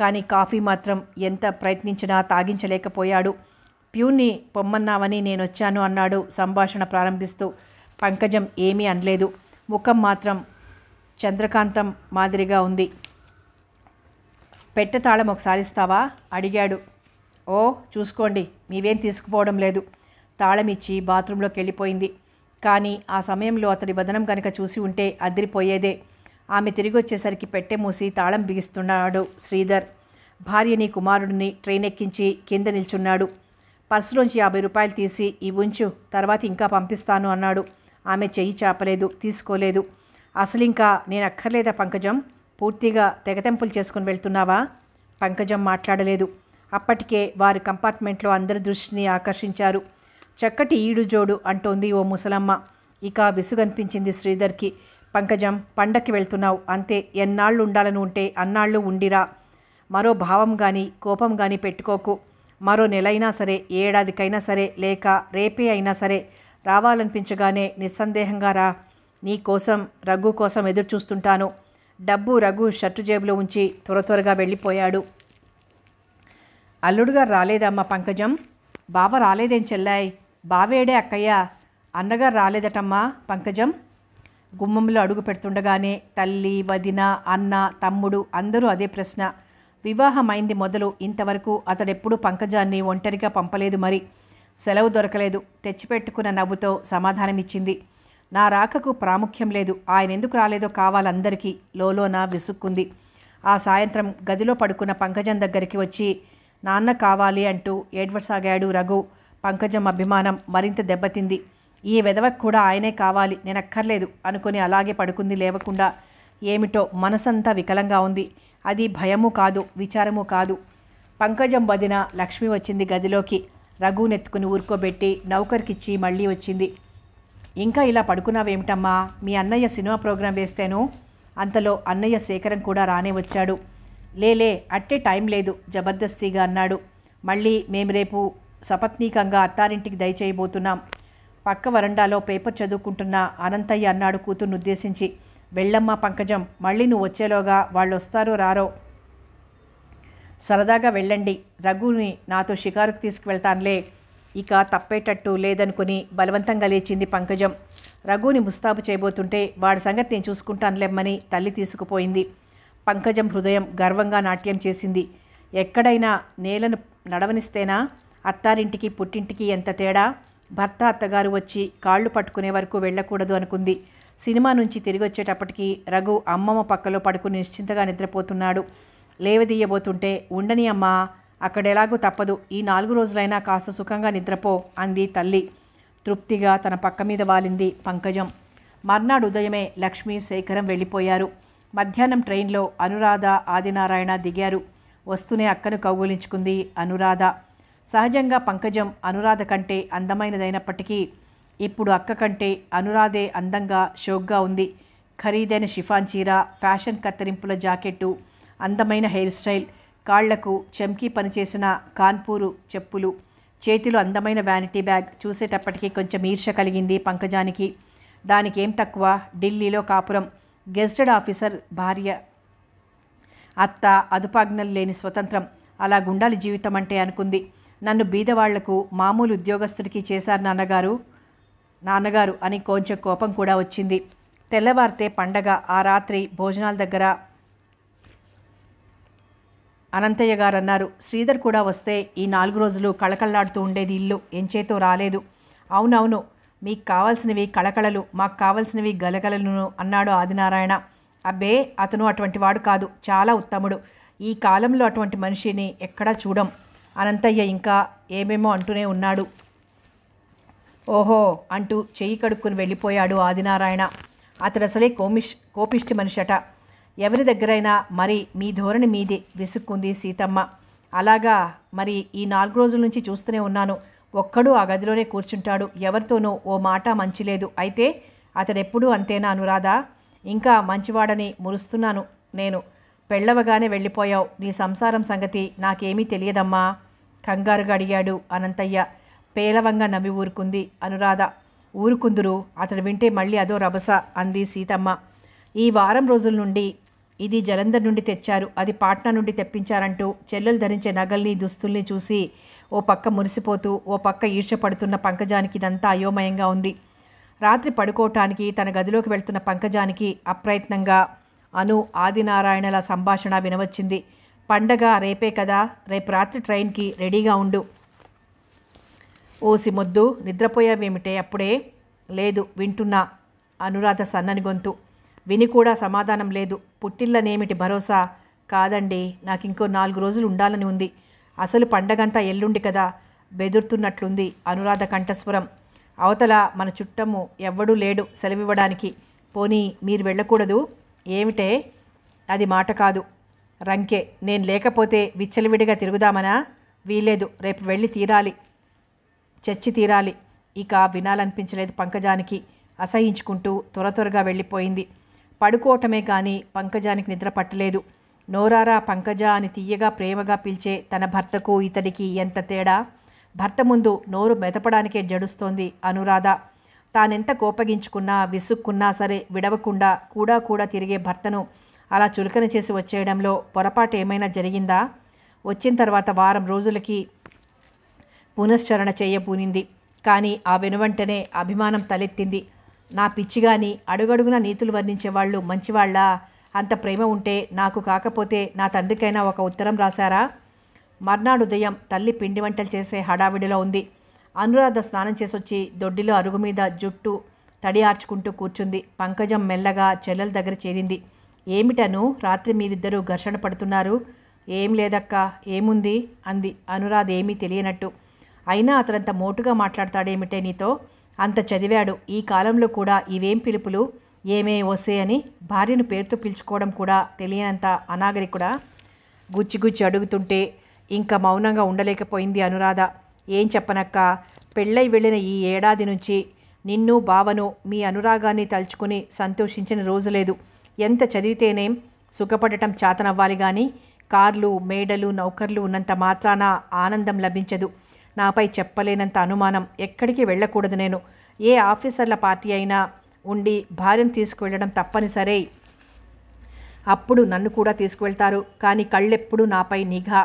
కానీ కాఫీ మాత్రం ఎంత ప్రయత్నించినా తాగించలేకపోయాడు ప్యూన్ని పొమ్మన్నావని నేనొచ్చాను అన్నాడు సంభాషణ ప్రారంభిస్తూ పంకజం ఏమీ అనలేదు ముఖం మాత్రం చంద్రకాంతం మాదిరిగా ఉంది పెట్టతాళం ఒకసారి ఇస్తావా అడిగాడు ఓ చూసుకోండి మీవేం తీసుకుపోవడం లేదు తాళం ఇచ్చి బాత్రూంలోకి వెళ్ళిపోయింది కానీ ఆ సమయంలో అతడి వదనం కనుక చూసి ఉంటే అదిరిపోయేదే ఆమె తిరిగి వచ్చేసరికి పెట్టె మూసి తాళం బిగిస్తున్నాడు శ్రీధర్ భార్యని కుమారుడిని ట్రైన్ ఎక్కించి కింద నిల్చున్నాడు పర్సులోంచి యాభై రూపాయలు తీసి ఈ ఉంచు తర్వాత ఇంకా పంపిస్తాను అన్నాడు ఆమె చెయ్యి చాపలేదు తీసుకోలేదు అసలు ఇంకా నేను అక్కర్లేదా పంకజం పూర్తిగా తెగతెంపులు చేసుకుని వెళ్తున్నావా పంకజం మాట్లాడలేదు అప్పటికే వారి కంపార్ట్మెంట్లో అందరి దృష్టిని ఆకర్షించారు చక్కటి ఈడు జోడు అంటోంది ఓ ముసలమ్మ ఇక విసుగనిపించింది శ్రీధర్కి పంకజం పండక్కి వెళ్తున్నావు అంతే ఎన్నాళ్ళు ఉండాలని ఉంటే అన్నాళ్ళు ఉండిరా మరో భావం కానీ కోపం కానీ పెట్టుకోకు మరో నెలైనా సరే ఏడాదికైనా సరే లేక రేపే అయినా సరే రావాలనిపించగానే నిస్సందేహంగా రా నీ కోసం రఘు కోసం ఎదురు చూస్తుంటాను డబ్బు రఘు షర్టు జేబులో ఉంచి త్వర త్వరగా వెళ్ళిపోయాడు అల్లుడుగా రాలేదమ్మా పంకజం బావ రాలేదేం చెల్లాయి బావేడే అక్కయ్య అన్నగారు రాలేదటమ్మా పంకజం గుమ్మంలో అడుగు పెడుతుండగానే తల్లి వదిన అన్న తమ్ముడు అందరూ అదే ప్రశ్న వివాహమైంది మొదలు ఇంతవరకు అతడెప్పుడు పంకజాన్ని ఒంటరిగా పంపలేదు మరి సెలవు దొరకలేదు తెచ్చిపెట్టుకున్న నవ్వుతో సమాధానమిచ్చింది నా రాకకు ప్రాముఖ్యం లేదు ఆయన ఎందుకు రాలేదో కావాలందరికీ లోలోన విసుక్కుంది ఆ సాయంత్రం గదిలో పడుకున్న పంకజం దగ్గరికి వచ్చి నాన్న కావాలి అంటూ ఏడ్వసాగాడు రఘు పంకజం అభిమానం మరింత దెబ్బతింది ఈ వెదవకు కూడా ఆయనే కావాలి నేనక్కర్లేదు అనుకుని అలాగే పడుకుంది లేవకుండా ఏమిటో మనసంతా వికలంగా ఉంది అది భయము కాదు విచారము కాదు పంకజం వదిన లక్ష్మి వచ్చింది గదిలోకి నెత్తుకుని ఊరుకోబెట్టి నౌకర్కిచ్చి మళ్ళీ వచ్చింది ఇంకా ఇలా పడుకున్నావేమిటమ్మా మీ అన్నయ్య సినిమా ప్రోగ్రాం వేస్తేను అంతలో అన్నయ్య శేఖరం కూడా రానే వచ్చాడు లేలే అట్టే టైం లేదు జబర్దస్తిగా అన్నాడు మళ్ళీ మేము రేపు సపత్నీకంగా అత్తారింటికి దయచేయబోతున్నాం పక్క వరండాలో పేపర్ చదువుకుంటున్న అనంతయ్య అన్నాడు కూతుర్ను ఉద్దేశించి వెళ్ళమ్మ పంకజం మళ్ళీ నువ్వు వచ్చేలోగా వాళ్ళు వస్తారో రారో సరదాగా వెళ్ళండి రఘుని నాతో షికారుకు తీసుకువెళ్తానులే ఇక తప్పేటట్టు లేదనుకుని బలవంతంగా లేచింది పంకజం రఘుని ముస్తాబు చేయబోతుంటే వాడి సంగతి నేను చూసుకుంటానులేమ్మని తల్లి తీసుకుపోయింది పంకజం హృదయం గర్వంగా నాట్యం చేసింది ఎక్కడైనా నేలను నడవనిస్తేనా అత్తారింటికి పుట్టింటికి ఎంత తేడా భర్త అత్తగారు వచ్చి కాళ్ళు పట్టుకునే వరకు వెళ్ళకూడదు అనుకుంది సినిమా నుంచి తిరిగి వచ్చేటప్పటికి రఘు అమ్మమ్మ పక్కలో పడుకుని నిశ్చింతగా నిద్రపోతున్నాడు లేవదీయబోతుంటే ఉండని అమ్మా అక్కడెలాగూ తప్పదు ఈ నాలుగు రోజులైనా కాస్త సుఖంగా నిద్రపో అంది తల్లి తృప్తిగా తన పక్క మీద వాలింది పంకజం మర్నాడు ఉదయమే లక్ష్మీ శేఖరం వెళ్ళిపోయారు మధ్యాహ్నం ట్రైన్లో అనురాధ ఆదినారాయణ దిగారు వస్తూనే అక్కను కౌగులించుకుంది అనురాధ సహజంగా పంకజం అనురాధ కంటే అందమైనదైనప్పటికీ ఇప్పుడు అక్క కంటే అనురాధే అందంగా షోక్గా ఉంది ఖరీదైన షిఫాన్ చీర ఫ్యాషన్ కత్తిరింపుల జాకెట్టు అందమైన హెయిర్ స్టైల్ కాళ్లకు చెంకీ పనిచేసిన కాన్పూరు చెప్పులు చేతిలో అందమైన వ్యానిటీ బ్యాగ్ చూసేటప్పటికీ కొంచెం ఈర్ష కలిగింది పంకజానికి దానికి ఏం తక్కువ ఢిల్లీలో కాపురం గెస్టెడ్ ఆఫీసర్ భార్య అత్త అదుపాజ్ఞలు లేని స్వతంత్రం అలా గుండాలి జీవితం అంటే అనుకుంది నన్ను బీదవాళ్లకు మామూలు ఉద్యోగస్తుడికి చేశారు నాన్నగారు నాన్నగారు అని కొంచెం కోపం కూడా వచ్చింది తెల్లవారితే పండగ ఆ రాత్రి భోజనాల దగ్గర అనంతయ్య గారు అన్నారు శ్రీధర్ కూడా వస్తే ఈ నాలుగు రోజులు కళకళలాడుతూ ఉండేది ఇల్లు ఎంచేతో రాలేదు అవునవును మీకు కావాల్సినవి కళకళలు మాకు కావాల్సినవి గలగలలను అన్నాడు ఆదినారాయణ అబ్బే అతను అటువంటి వాడు కాదు చాలా ఉత్తముడు ఈ కాలంలో అటువంటి మనిషిని ఎక్కడా చూడం అనంతయ్య ఇంకా ఏమేమో అంటూనే ఉన్నాడు ఓహో అంటూ చెయ్యి కడుక్కుని వెళ్ళిపోయాడు ఆదినారాయణ అతడు అసలే కోమిష్ కోపిష్టి మనిషట ఎవరి దగ్గరైనా మరి మీ ధోరణి మీదే విసుక్కుంది సీతమ్మ అలాగా మరి ఈ నాలుగు రోజుల నుంచి చూస్తూనే ఉన్నాను ఒక్కడు ఆ గదిలోనే కూర్చుంటాడు ఎవరితోనూ ఓ మాట మంచిలేదు అయితే అతడెప్పుడు అంతేనా అనురాధ ఇంకా మంచివాడని మురుస్తున్నాను నేను వెళ్ళవగానే వెళ్ళిపోయావు నీ సంసారం సంగతి నాకేమీ తెలియదమ్మా కంగారుగా అడిగాడు అనంతయ్య పేలవంగా నవ్వి ఊరుకుంది అనురాధ ఊరుకుందురు అతడు వింటే మళ్ళీ అదో రభస అంది సీతమ్మ ఈ వారం రోజుల నుండి ఇది జలంధర్ నుండి తెచ్చారు అది పాట్నా నుండి తెప్పించారంటూ చెల్లెలు ధరించే నగల్ని దుస్తుల్ని చూసి ఓ పక్క మురిసిపోతూ ఓ పక్క ఈర్ష్యపడుతున్న పంకజానికి ఇదంతా అయోమయంగా ఉంది రాత్రి పడుకోవటానికి తన గదిలోకి వెళ్తున్న పంకజానికి అప్రయత్నంగా అను ఆదినారాయణల సంభాషణ వినవచ్చింది పండగ రేపే కదా రేపు రాత్రి ట్రైన్కి రెడీగా ఉండు ఓసి మొద్దు నిద్రపోయావేమిటే అప్పుడే లేదు వింటున్నా అనురాధ సన్నని గొంతు విని కూడా సమాధానం లేదు పుట్టిళ్ళనేమిటి భరోసా కాదండి నాకు ఇంకో నాలుగు రోజులు ఉండాలని ఉంది అసలు పండగంతా ఎల్లుండి కదా బెదురుతున్నట్లుంది అనురాధ కంఠస్వరం అవతల మన చుట్టము ఎవ్వడూ లేడు సెలవివ్వడానికి పోనీ మీరు వెళ్ళకూడదు ఏమిటే అది మాట కాదు రంకే నేను లేకపోతే విచ్చలవిడిగా తిరుగుదామనా వీలేదు రేపు వెళ్ళి తీరాలి చచ్చి తీరాలి ఇక వినాలనిపించలేదు పంకజానికి అసహించుకుంటూ త్వర త్వరగా వెళ్ళిపోయింది పడుకోవటమే కానీ పంకజానికి నిద్ర పట్టలేదు నోరారా పంకజ అని తీయగా ప్రేమగా పిలిచే తన భర్తకు ఇతడికి ఎంత తేడా భర్త ముందు నోరు మెదపడానికే జడుస్తోంది అనురాధ తానెంత కోపగించుకున్నా విసుక్కున్నా సరే విడవకుండా కూడా కూడా తిరిగే భర్తను అలా చులకన చేసి వచ్చేయడంలో పొరపాటు ఏమైనా జరిగిందా వచ్చిన తర్వాత వారం రోజులకి పునశ్చరణ చేయబూనింది కానీ ఆ వెనువంటనే అభిమానం తలెత్తింది నా పిచ్చిగాని అడుగడుగున నీతులు వర్ణించేవాళ్ళు మంచివాళ్ళ అంత ప్రేమ ఉంటే నాకు కాకపోతే నా తండ్రికైనా ఒక ఉత్తరం రాశారా మర్నాడు ఉదయం తల్లి పిండి వంటలు చేసే హడావిడిలో ఉంది అనురాధ స్నానం చేసొచ్చి దొడ్డిలో అరుగు మీద జుట్టు తడి ఆర్చుకుంటూ కూర్చుంది పంకజం మెల్లగా చెల్లెల దగ్గర చేరింది ఏమిటను రాత్రి మీరిద్దరూ ఘర్షణ పడుతున్నారు ఏం లేదక్కా ఏముంది అంది అనురాధ ఏమీ తెలియనట్టు అయినా అతనంత మోటుగా మాట్లాడతాడేమిటే నీతో అంత చదివాడు ఈ కాలంలో కూడా ఇవేం పిలుపులు ఏమే వసే అని భార్యను పేరుతో పిలుచుకోవడం కూడా తెలియనంత అనాగరికుడా గుచ్చిగుచ్చి అడుగుతుంటే ఇంకా మౌనంగా ఉండలేకపోయింది అనురాధ ఏం చెప్పనక్క పెళ్ళై వెళ్ళిన ఈ ఏడాది నుంచి నిన్ను బావను మీ అనురాగాన్ని తలుచుకుని సంతోషించిన రోజు లేదు ఎంత చదివితేనేం సుఖపడటం చాతనవ్వాలి కానీ కార్లు మేడలు నౌకర్లు ఉన్నంత మాత్రాన ఆనందం లభించదు నాపై చెప్పలేనంత అనుమానం ఎక్కడికి వెళ్ళకూడదు నేను ఏ ఆఫీసర్ల పార్టీ అయినా ఉండి భార్యను తీసుకువెళ్ళడం తప్పనిసరే అప్పుడు నన్ను కూడా తీసుకువెళ్తారు కానీ కళ్ళెప్పుడు నాపై నిఘా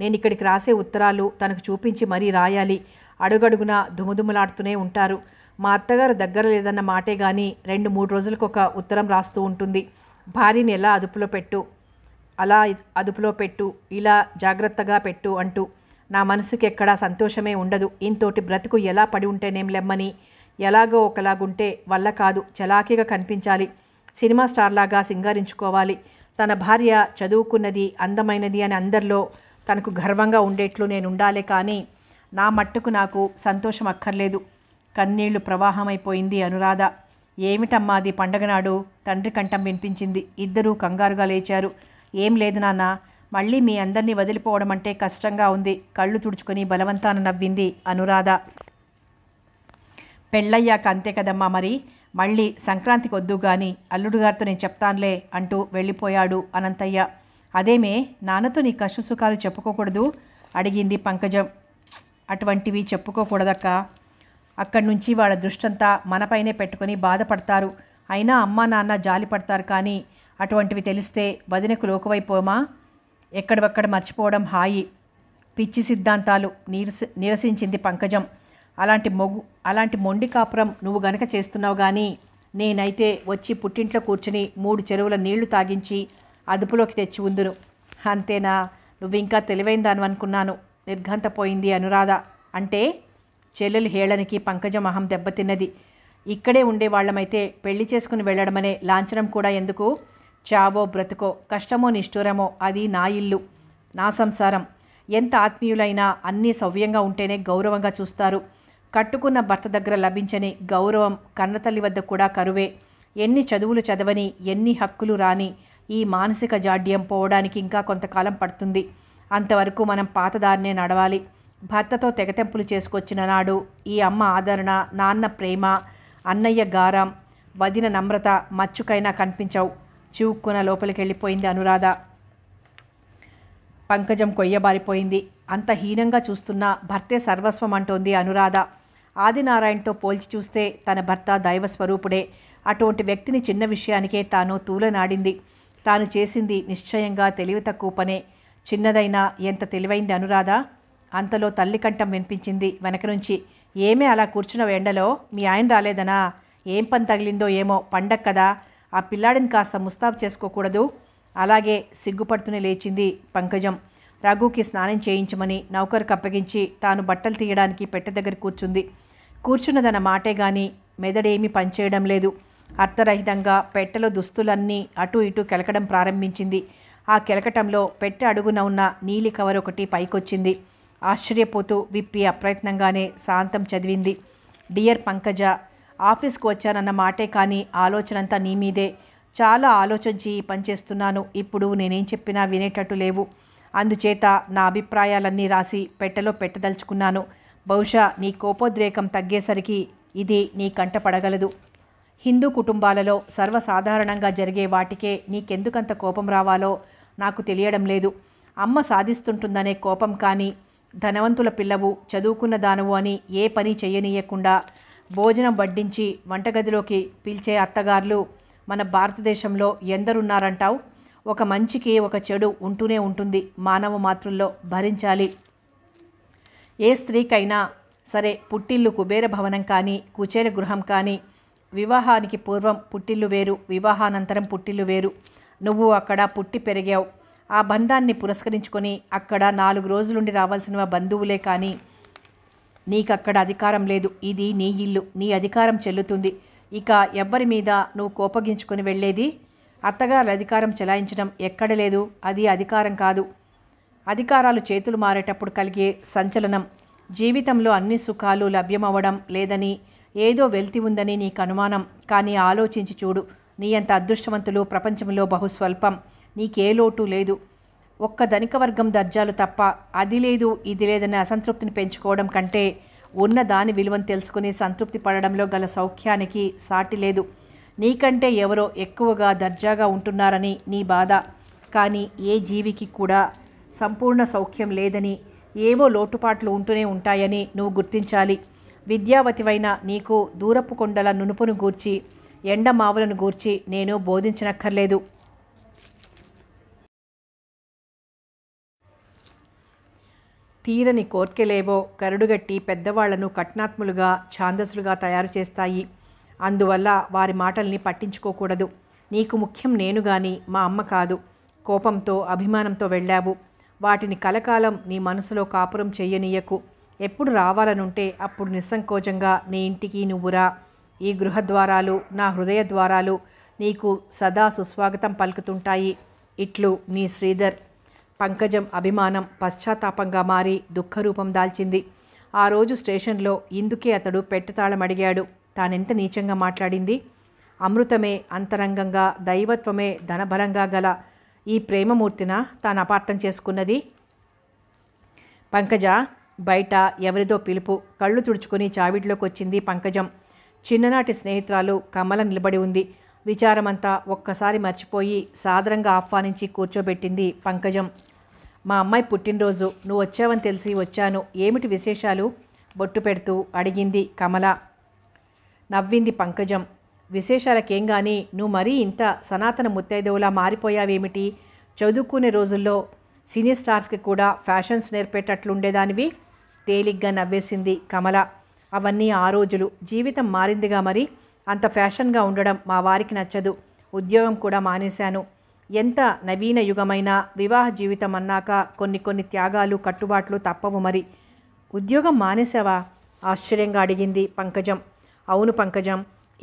నేను ఇక్కడికి రాసే ఉత్తరాలు తనకు చూపించి మరీ రాయాలి అడుగడుగున దుమదుమలాడుతూనే ఉంటారు మా అత్తగారు దగ్గర లేదన్న మాటే కానీ రెండు మూడు రోజులకు ఒక ఉత్తరం రాస్తూ ఉంటుంది భార్యని ఎలా అదుపులో పెట్టు అలా అదుపులో పెట్టు ఇలా జాగ్రత్తగా పెట్టు అంటూ నా మనసుకి ఎక్కడా సంతోషమే ఉండదు ఇంతోటి బ్రతుకు ఎలా పడి ఉంటేనేం లెమ్మని ఎలాగో ఒకలాగుంటే వల్ల కాదు చలాకీగా కనిపించాలి సినిమా స్టార్లాగా సింగారించుకోవాలి తన భార్య చదువుకున్నది అందమైనది అని అందరిలో తనకు గర్వంగా ఉండేట్లు నేను ఉండాలి కానీ నా మట్టుకు నాకు సంతోషం అక్కర్లేదు కన్నీళ్లు ప్రవాహమైపోయింది అనురాధ ఏమిటమ్మా అది నాడు తండ్రి కంఠం వినిపించింది ఇద్దరూ కంగారుగా లేచారు ఏం లేదు నాన్న మళ్ళీ మీ అందరినీ వదిలిపోవడం అంటే కష్టంగా ఉంది కళ్ళు తుడుచుకొని బలవంతాన నవ్వింది అనురాధ పెళ్ళయ్యాక అంతే కదమ్మా మరి మళ్ళీ సంక్రాంతికి వద్దు కానీ అల్లుడు నేను చెప్తానులే అంటూ వెళ్ళిపోయాడు అనంతయ్య అదేమే నాన్నతో నీ కష్ట సుఖాలు చెప్పుకోకూడదు అడిగింది పంకజం అటువంటివి చెప్పుకోకూడదక్క అక్కడి నుంచి వాళ్ళ దృష్టంతా మనపైనే పెట్టుకొని బాధపడతారు అయినా అమ్మ నాన్న జాలి పడతారు కానీ అటువంటివి తెలిస్తే వదినకు లోకువైపోమా ఎక్కడవక్కడ మర్చిపోవడం హాయి పిచ్చి సిద్ధాంతాలు నిరస నిరసించింది పంకజం అలాంటి మొగు అలాంటి మొండి కాపురం నువ్వు గనక చేస్తున్నావు కానీ నేనైతే వచ్చి పుట్టింట్లో కూర్చుని మూడు చెరువుల నీళ్లు తాగించి అదుపులోకి తెచ్చి ఉందును అంతేనా నువ్వు ఇంకా తెలివైన దాని అనుకున్నాను నిర్ఘంతపోయింది అనురాధ అంటే చెల్లెలు హేళనికి పంకజ మహం దెబ్బతిన్నది ఇక్కడే ఉండేవాళ్లమైతే పెళ్లి చేసుకుని వెళ్ళడమనే లాంఛనం కూడా ఎందుకు చావో బ్రతుకో కష్టమో నిష్ఠూరమో అది నా ఇల్లు నా సంసారం ఎంత ఆత్మీయులైనా అన్నీ సవ్యంగా ఉంటేనే గౌరవంగా చూస్తారు కట్టుకున్న భర్త దగ్గర లభించని గౌరవం కన్నతల్లి వద్ద కూడా కరువే ఎన్ని చదువులు చదవని ఎన్ని హక్కులు రాని ఈ మానసిక జాడ్యం పోవడానికి ఇంకా కొంతకాలం పడుతుంది అంతవరకు మనం పాతదారినే నడవాలి భర్తతో తెగతెంపులు చేసుకొచ్చిన నాడు ఈ అమ్మ ఆదరణ నాన్న ప్రేమ అన్నయ్య గారం వదిన నమ్రత మచ్చుకైనా కనిపించవు చివుక్కున లోపలికి వెళ్ళిపోయింది అనురాధ పంకజం కొయ్యబారిపోయింది అంత హీనంగా చూస్తున్న భర్తే సర్వస్వం అంటోంది అనురాధ ఆదినారాయణతో పోల్చి చూస్తే తన భర్త దైవస్వరూపుడే అటువంటి వ్యక్తిని చిన్న విషయానికే తాను తూలనాడింది తాను చేసింది నిశ్చయంగా తెలివి తక్కువ పనే చిన్నదైనా ఎంత తెలివైంది అనురాధ అంతలో తల్లి కంఠం వినిపించింది వెనక నుంచి ఏమే అలా కూర్చున్న ఎండలో మీ ఆయన రాలేదనా ఏం పని తగిలిందో ఏమో పండగ కదా ఆ పిల్లాడిని కాస్త ముస్తాబు చేసుకోకూడదు అలాగే సిగ్గుపడుతూనే లేచింది పంకజం రఘుకి స్నానం చేయించమని నౌకరుకు అప్పగించి తాను బట్టలు తీయడానికి పెట్టె దగ్గర కూర్చుంది కూర్చున్నదన్న మాటే గాని మెదడేమీ పనిచేయడం లేదు అర్థరహితంగా పెట్టెలో దుస్తులన్నీ అటు ఇటు కెలకడం ప్రారంభించింది ఆ కెలకటంలో పెట్టె అడుగున ఉన్న నీలి కవర్ ఒకటి పైకొచ్చింది ఆశ్చర్యపోతూ విప్పి అప్రయత్నంగానే శాంతం చదివింది డియర్ పంకజ ఆఫీస్కు వచ్చానన్న మాటే కానీ ఆలోచనంతా నీ మీదే చాలా ఆలోచించి పనిచేస్తున్నాను ఇప్పుడు నేనేం చెప్పినా వినేటట్టు లేవు అందుచేత నా అభిప్రాయాలన్నీ రాసి పెట్టెలో పెట్టదలుచుకున్నాను బహుశా నీ కోపోద్రేకం తగ్గేసరికి ఇది నీ కంట పడగలదు హిందూ కుటుంబాలలో సర్వసాధారణంగా జరిగే వాటికే నీకెందుకంత కోపం రావాలో నాకు తెలియడం లేదు అమ్మ సాధిస్తుంటుందనే కోపం కానీ ధనవంతుల పిల్లవు చదువుకున్న దానవు అని ఏ పని చేయనీయకుండా భోజనం వడ్డించి వంటగదిలోకి పిలిచే అత్తగారులు మన భారతదేశంలో ఎందరున్నారంటావు ఒక మంచికి ఒక చెడు ఉంటూనే ఉంటుంది మానవ మాతృల్లో భరించాలి ఏ స్త్రీకైనా సరే పుట్టిల్లు కుబేర భవనం కానీ కుచేర గృహం కానీ వివాహానికి పూర్వం పుట్టిల్లు వేరు వివాహానంతరం పుట్టిల్లు వేరు నువ్వు అక్కడ పుట్టి పెరిగావు ఆ బంధాన్ని పురస్కరించుకొని అక్కడ నాలుగు రోజులుండి రావాల్సిన బంధువులే కానీ నీకక్కడ అధికారం లేదు ఇది నీ ఇల్లు నీ అధికారం చెల్లుతుంది ఇక ఎవ్వరి మీద నువ్వు కోపగించుకొని వెళ్ళేది అత్తగారు అధికారం చెలాయించడం ఎక్కడ లేదు అది అధికారం కాదు అధికారాలు చేతులు మారేటప్పుడు కలిగే సంచలనం జీవితంలో అన్ని సుఖాలు లభ్యమవ్వడం లేదని ఏదో వెల్తి ఉందని నీకు అనుమానం కానీ ఆలోచించి చూడు నీ అంత అదృష్టవంతులు ప్రపంచంలో బహుస్వల్పం నీకే లోటు లేదు ఒక్క ధనిక వర్గం దర్జాలు తప్ప అది లేదు ఇది లేదనే అసంతృప్తిని పెంచుకోవడం కంటే ఉన్న దాని విలువను తెలుసుకుని సంతృప్తి పడడంలో గల సౌఖ్యానికి సాటి లేదు నీకంటే ఎవరో ఎక్కువగా దర్జాగా ఉంటున్నారని నీ బాధ కానీ ఏ జీవికి కూడా సంపూర్ణ సౌఖ్యం లేదని ఏవో లోటుపాట్లు ఉంటూనే ఉంటాయని నువ్వు గుర్తించాలి విద్యావతివైన నీకు దూరపు కొండల నునుపును గూర్చి ఎండమావులను గూర్చి నేను బోధించనక్కర్లేదు తీరని కోర్కెలేవో కరుడుగట్టి పెద్దవాళ్లను కఠినాత్ములుగా ఛాందసులుగా తయారు చేస్తాయి అందువల్ల వారి మాటల్ని పట్టించుకోకూడదు నీకు ముఖ్యం నేను గాని మా అమ్మ కాదు కోపంతో అభిమానంతో వెళ్ళావు వాటిని కలకాలం నీ మనసులో కాపురం చెయ్యనీయకు ఎప్పుడు రావాలనుంటే అప్పుడు నిస్సంకోచంగా నీ ఇంటికి నువ్వురా ఈ గృహద్వారాలు నా హృదయ ద్వారాలు నీకు సదా సుస్వాగతం పలుకుతుంటాయి ఇట్లు నీ శ్రీధర్ పంకజం అభిమానం పశ్చాత్తాపంగా మారి దుఃఖరూపం దాల్చింది ఆ రోజు స్టేషన్లో ఇందుకే అతడు పెట్టతాళం అడిగాడు తానెంత నీచంగా మాట్లాడింది అమృతమే అంతరంగంగా దైవత్వమే ధనబలంగా గల ఈ ప్రేమమూర్తిన తాను అపార్థం చేసుకున్నది పంకజ బయట ఎవరిదో పిలుపు కళ్ళు తుడుచుకుని చావిడిలోకి వచ్చింది పంకజం చిన్ననాటి స్నేహితురాలు కమల నిలబడి ఉంది విచారమంతా ఒక్కసారి మర్చిపోయి సాదరంగా ఆహ్వానించి కూర్చోబెట్టింది పంకజం మా అమ్మాయి పుట్టినరోజు నువ్వు వచ్చావని తెలిసి వచ్చాను ఏమిటి విశేషాలు బొట్టు పెడుతూ అడిగింది కమల నవ్వింది పంకజం విశేషాలకేం కానీ నువ్వు మరీ ఇంత సనాతన ముత్తైదవులా మారిపోయావేమిటి చదువుకునే రోజుల్లో సీనియర్ స్టార్స్కి కూడా ఫ్యాషన్స్ నేర్పేటట్లుండేదానివి తేలిగ్గా నవ్వేసింది కమల అవన్నీ ఆ రోజులు జీవితం మారిందిగా మరి అంత ఫ్యాషన్గా ఉండడం మా వారికి నచ్చదు ఉద్యోగం కూడా మానేశాను ఎంత నవీన యుగమైన వివాహ జీవితం అన్నాక కొన్ని కొన్ని త్యాగాలు కట్టుబాట్లు తప్పవు మరి ఉద్యోగం మానేసావా ఆశ్చర్యంగా అడిగింది పంకజం అవును పంకజం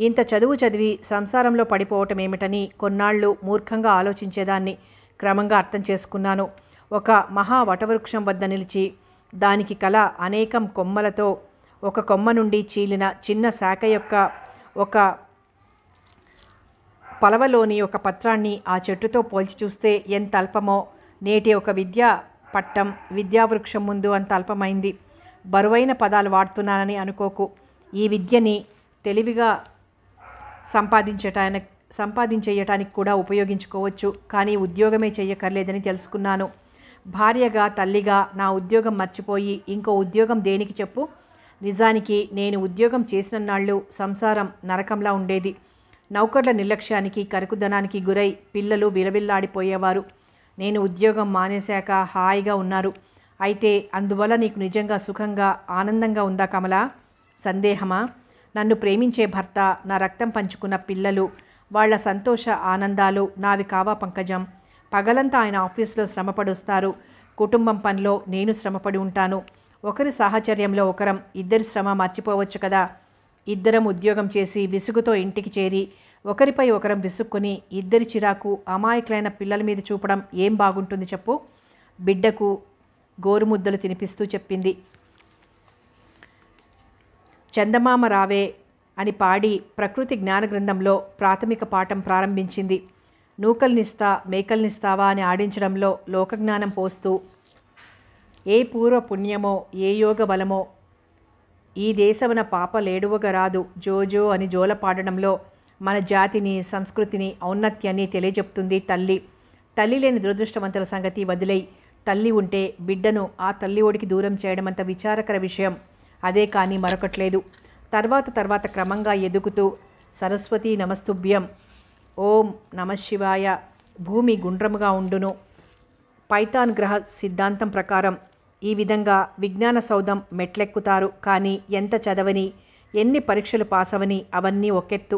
ఇంత చదువు చదివి సంసారంలో పడిపోవటం ఏమిటని కొన్నాళ్ళు మూర్ఖంగా ఆలోచించేదాన్ని క్రమంగా అర్థం చేసుకున్నాను ఒక మహా వటవృక్షం వద్ద నిలిచి దానికి కల అనేకం కొమ్మలతో ఒక కొమ్మ నుండి చీలిన చిన్న శాఖ యొక్క ఒక పలవలోని ఒక పత్రాన్ని ఆ చెట్టుతో పోల్చి చూస్తే ఎంత అల్పమో నేటి ఒక విద్యా పట్టం విద్యావృక్షం ముందు అంత అల్పమైంది బరువైన పదాలు వాడుతున్నానని అనుకోకు ఈ విద్యని తెలివిగా సంపాదించటానికి సంపాదించేయటానికి కూడా ఉపయోగించుకోవచ్చు కానీ ఉద్యోగమే చేయక్కర్లేదని తెలుసుకున్నాను భార్యగా తల్లిగా నా ఉద్యోగం మర్చిపోయి ఇంకో ఉద్యోగం దేనికి చెప్పు నిజానికి నేను ఉద్యోగం చేసిన నాళ్ళు సంసారం నరకంలా ఉండేది నౌకర్ల నిర్లక్ష్యానికి కరుకుదనానికి గురై పిల్లలు విలవిల్లాడిపోయేవారు నేను ఉద్యోగం మానేశాక హాయిగా ఉన్నారు అయితే అందువల్ల నీకు నిజంగా సుఖంగా ఆనందంగా ఉందా కమలా సందేహమా నన్ను ప్రేమించే భర్త నా రక్తం పంచుకున్న పిల్లలు వాళ్ల సంతోష ఆనందాలు నావి కావా పంకజం పగలంతా ఆయన ఆఫీస్లో శ్రమపడుస్తారు కుటుంబం పనిలో నేను శ్రమపడి ఉంటాను ఒకరి సాహచర్యంలో ఒకరం ఇద్దరి శ్రమ మర్చిపోవచ్చు కదా ఇద్దరం ఉద్యోగం చేసి విసుగుతో ఇంటికి చేరి ఒకరిపై ఒకరం విసుక్కుని ఇద్దరి చిరాకు అమాయకులైన పిల్లల మీద చూపడం ఏం బాగుంటుంది చెప్పు బిడ్డకు గోరుముద్దలు తినిపిస్తూ చెప్పింది చందమామ రావే అని పాడి ప్రకృతి జ్ఞాన గ్రంథంలో ప్రాథమిక పాఠం ప్రారంభించింది నూకల్నిస్తా మేకల్నిస్తావా అని ఆడించడంలో లోకజ్ఞానం పోస్తూ ఏ పూర్వ పుణ్యమో ఏ యోగ బలమో ఈ దేశమున పాప లేడువగా రాదు జోజో అని జోల పాడడంలో మన జాతిని సంస్కృతిని ఔన్నత్యాన్ని తెలియజెప్తుంది తల్లి తల్లి లేని దురదృష్టవంతుల సంగతి వదిలై తల్లి ఉంటే బిడ్డను ఆ తల్లి ఒడికి దూరం చేయడం అంత విచారకర విషయం అదే కానీ మరొకట్లేదు తర్వాత తర్వాత క్రమంగా ఎదుగుతూ సరస్వతి నమస్తుభ్యం ఓం నమ శివాయ భూమి గుండ్రముగా ఉండును పైథాన్ గ్రహ సిద్ధాంతం ప్రకారం ఈ విధంగా విజ్ఞాన సౌధం మెట్లెక్కుతారు కానీ ఎంత చదవని ఎన్ని పరీక్షలు పాసవని అవన్నీ ఒకెత్తు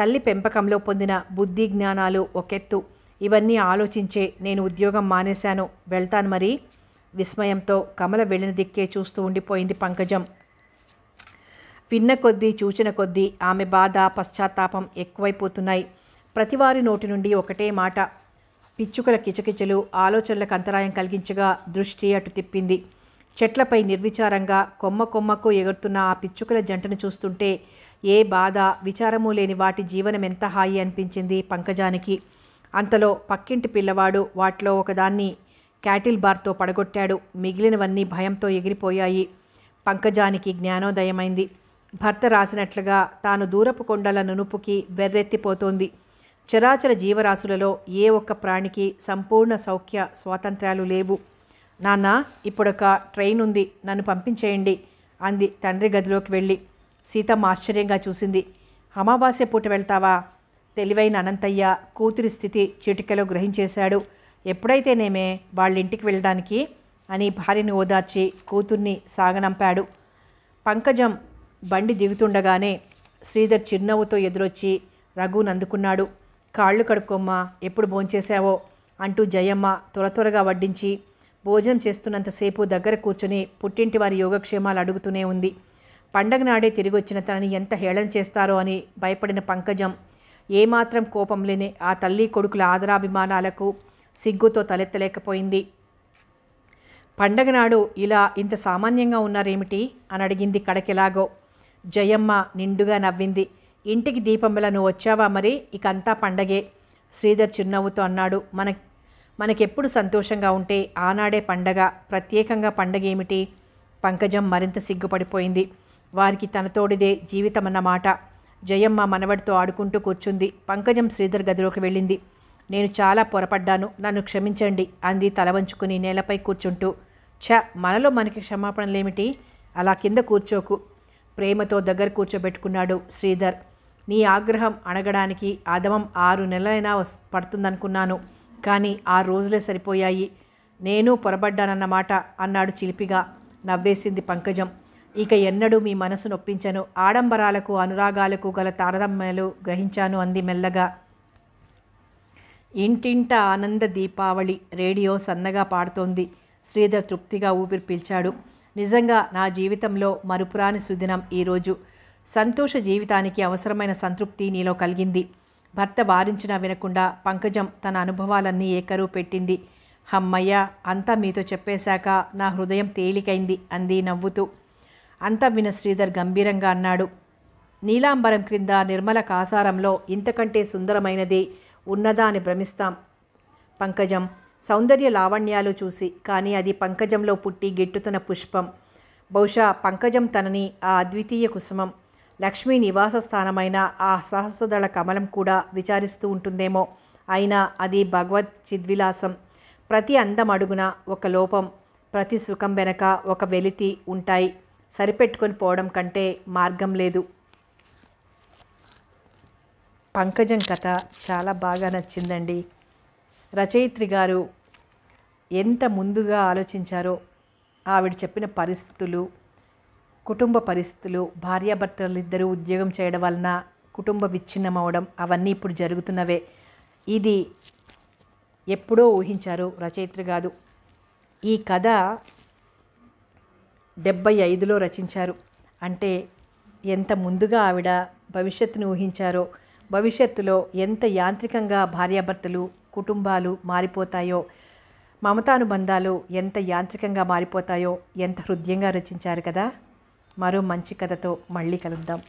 తల్లి పెంపకంలో పొందిన బుద్ధి జ్ఞానాలు ఒకెత్తు ఇవన్నీ ఆలోచించే నేను ఉద్యోగం మానేశాను వెళ్తాను మరి విస్మయంతో కమల వెళ్ళిన దిక్కే చూస్తూ ఉండిపోయింది పంకజం విన్న కొద్దీ చూచిన కొద్దీ ఆమె బాధ పశ్చాత్తాపం ఎక్కువైపోతున్నాయి ప్రతివారి నోటి నుండి ఒకటే మాట పిచ్చుకల కిచకిచలు ఆలోచనలకు అంతరాయం కలిగించగా దృష్టి అటు తిప్పింది చెట్లపై నిర్విచారంగా కొమ్మ కొమ్మకు ఎగురుతున్న ఆ పిచ్చుకల జంటను చూస్తుంటే ఏ బాధ విచారము లేని వాటి జీవనం ఎంత హాయి అనిపించింది పంకజానికి అంతలో పక్కింటి పిల్లవాడు వాటిలో ఒకదాన్ని క్యాటిల్ బార్తో పడగొట్టాడు మిగిలినవన్నీ భయంతో ఎగిరిపోయాయి పంకజానికి జ్ఞానోదయమైంది భర్త రాసినట్లుగా తాను దూరపు కొండల నునుపుకి వెర్రెత్తిపోతోంది చరాచర జీవరాశులలో ఏ ఒక్క ప్రాణికి సంపూర్ణ సౌఖ్య స్వాతంత్రాలు లేవు నాన్న ఇప్పుడొక ట్రైన్ ఉంది నన్ను పంపించేయండి అంది తండ్రి గదిలోకి వెళ్ళి సీతమ్మ ఆశ్చర్యంగా చూసింది అమావాస్య పూట వెళ్తావా తెలివైన అనంతయ్య కూతురి స్థితి చిటికలో గ్రహించేశాడు ఎప్పుడైతేనేమే వాళ్ళింటికి వెళ్ళడానికి అని భార్యని ఓదార్చి కూతుర్ని సాగనంపాడు పంకజం బండి దిగుతుండగానే శ్రీధర్ చిరునవ్వుతో ఎదురొచ్చి రఘునందుకున్నాడు కాళ్ళు కడుక్కోమ్మా ఎప్పుడు భోంచేశావో అంటూ జయమ్మ త్వర త్వరగా వడ్డించి భోజనం చేస్తున్నంతసేపు దగ్గర కూర్చుని పుట్టింటి వారి యోగక్షేమాలు అడుగుతూనే ఉంది పండగ నాడే తిరిగొచ్చిన తనని ఎంత హేళన చేస్తారో అని భయపడిన పంకజం ఏమాత్రం కోపం లేని ఆ తల్లి కొడుకుల ఆదరాభిమానాలకు సిగ్గుతో తలెత్తలేకపోయింది పండగ నాడు ఇలా ఇంత సామాన్యంగా ఉన్నారేమిటి అని అడిగింది కడకెలాగో జయమ్మ నిండుగా నవ్వింది ఇంటికి దీపంబెల నువ్వు వచ్చావా మరి ఇక అంతా పండగే శ్రీధర్ చిరునవ్వుతో అన్నాడు మన మనకెప్పుడు సంతోషంగా ఉంటే ఆనాడే పండగ ప్రత్యేకంగా పండగ ఏమిటి పంకజం మరింత సిగ్గుపడిపోయింది వారికి తనతోడిదే జీవితమన్న మాట జయమ్మ మనవడితో ఆడుకుంటూ కూర్చుంది పంకజం శ్రీధర్ గదిలోకి వెళ్ళింది నేను చాలా పొరపడ్డాను నన్ను క్షమించండి అంది తల వంచుకుని నేలపై కూర్చుంటూ ఛ మనలో మనకి క్షమాపణలేమిటి అలా కింద కూర్చోకు ప్రేమతో దగ్గర కూర్చోబెట్టుకున్నాడు శ్రీధర్ నీ ఆగ్రహం అణగడానికి ఆదమం ఆరు నెలలైనా వస్ పడుతుందనుకున్నాను కానీ ఆరు రోజులే సరిపోయాయి నేను పొరబడ్డానన్నమాట అన్నాడు చిలిపిగా నవ్వేసింది పంకజం ఇక ఎన్నడూ మీ మనసు నొప్పించను ఆడంబరాలకు అనురాగాలకు గల తారతమ్యలు గ్రహించాను అంది మెల్లగా ఇంటింట ఆనంద దీపావళి రేడియో సన్నగా పాడుతోంది శ్రీధర్ తృప్తిగా ఊపిరి పీల్చాడు నిజంగా నా జీవితంలో మరుపురాని సుదినం ఈరోజు సంతోష జీవితానికి అవసరమైన సంతృప్తి నీలో కలిగింది భర్త వారించినా వినకుండా పంకజం తన అనుభవాలన్నీ ఏకరువు పెట్టింది హమ్మయ్య అంతా మీతో చెప్పేశాక నా హృదయం తేలికైంది అంది నవ్వుతూ అంతా విన శ్రీధర్ గంభీరంగా అన్నాడు నీలాంబరం క్రింద నిర్మల కాసారంలో ఇంతకంటే సుందరమైనది ఉన్నదా అని భ్రమిస్తాం పంకజం సౌందర్య లావణ్యాలు చూసి కానీ అది పంకజంలో పుట్టి గెట్టుతున్న పుష్పం బహుశా పంకజం తనని ఆ అద్వితీయ కుసుమం లక్ష్మీ నివాస స్థానమైన ఆ సహస్రదళ కమలం కూడా విచారిస్తూ ఉంటుందేమో అయినా అది భగవత్ చిద్విలాసం ప్రతి అందం అడుగున ఒక లోపం ప్రతి సుఖం వెనక ఒక వెలితి ఉంటాయి సరిపెట్టుకొని పోవడం కంటే మార్గం లేదు పంకజం కథ చాలా బాగా నచ్చిందండి రచయిత్రి గారు ఎంత ముందుగా ఆలోచించారో ఆవిడ చెప్పిన పరిస్థితులు కుటుంబ పరిస్థితులు భార్యాభర్తలు ఇద్దరు ఉద్యోగం చేయడం వలన కుటుంబ విచ్ఛిన్నం అవడం అవన్నీ ఇప్పుడు జరుగుతున్నవే ఇది ఎప్పుడో ఊహించారు రచయిత్రి కాదు ఈ కథ డెబ్బై ఐదులో రచించారు అంటే ఎంత ముందుగా ఆవిడ భవిష్యత్తును ఊహించారో భవిష్యత్తులో ఎంత యాంత్రికంగా భార్యాభర్తలు కుటుంబాలు మారిపోతాయో మమతానుబంధాలు ఎంత యాంత్రికంగా మారిపోతాయో ఎంత హృదయంగా రచించారు కదా మరో మంచి కథతో మళ్ళీ కలుద్దాం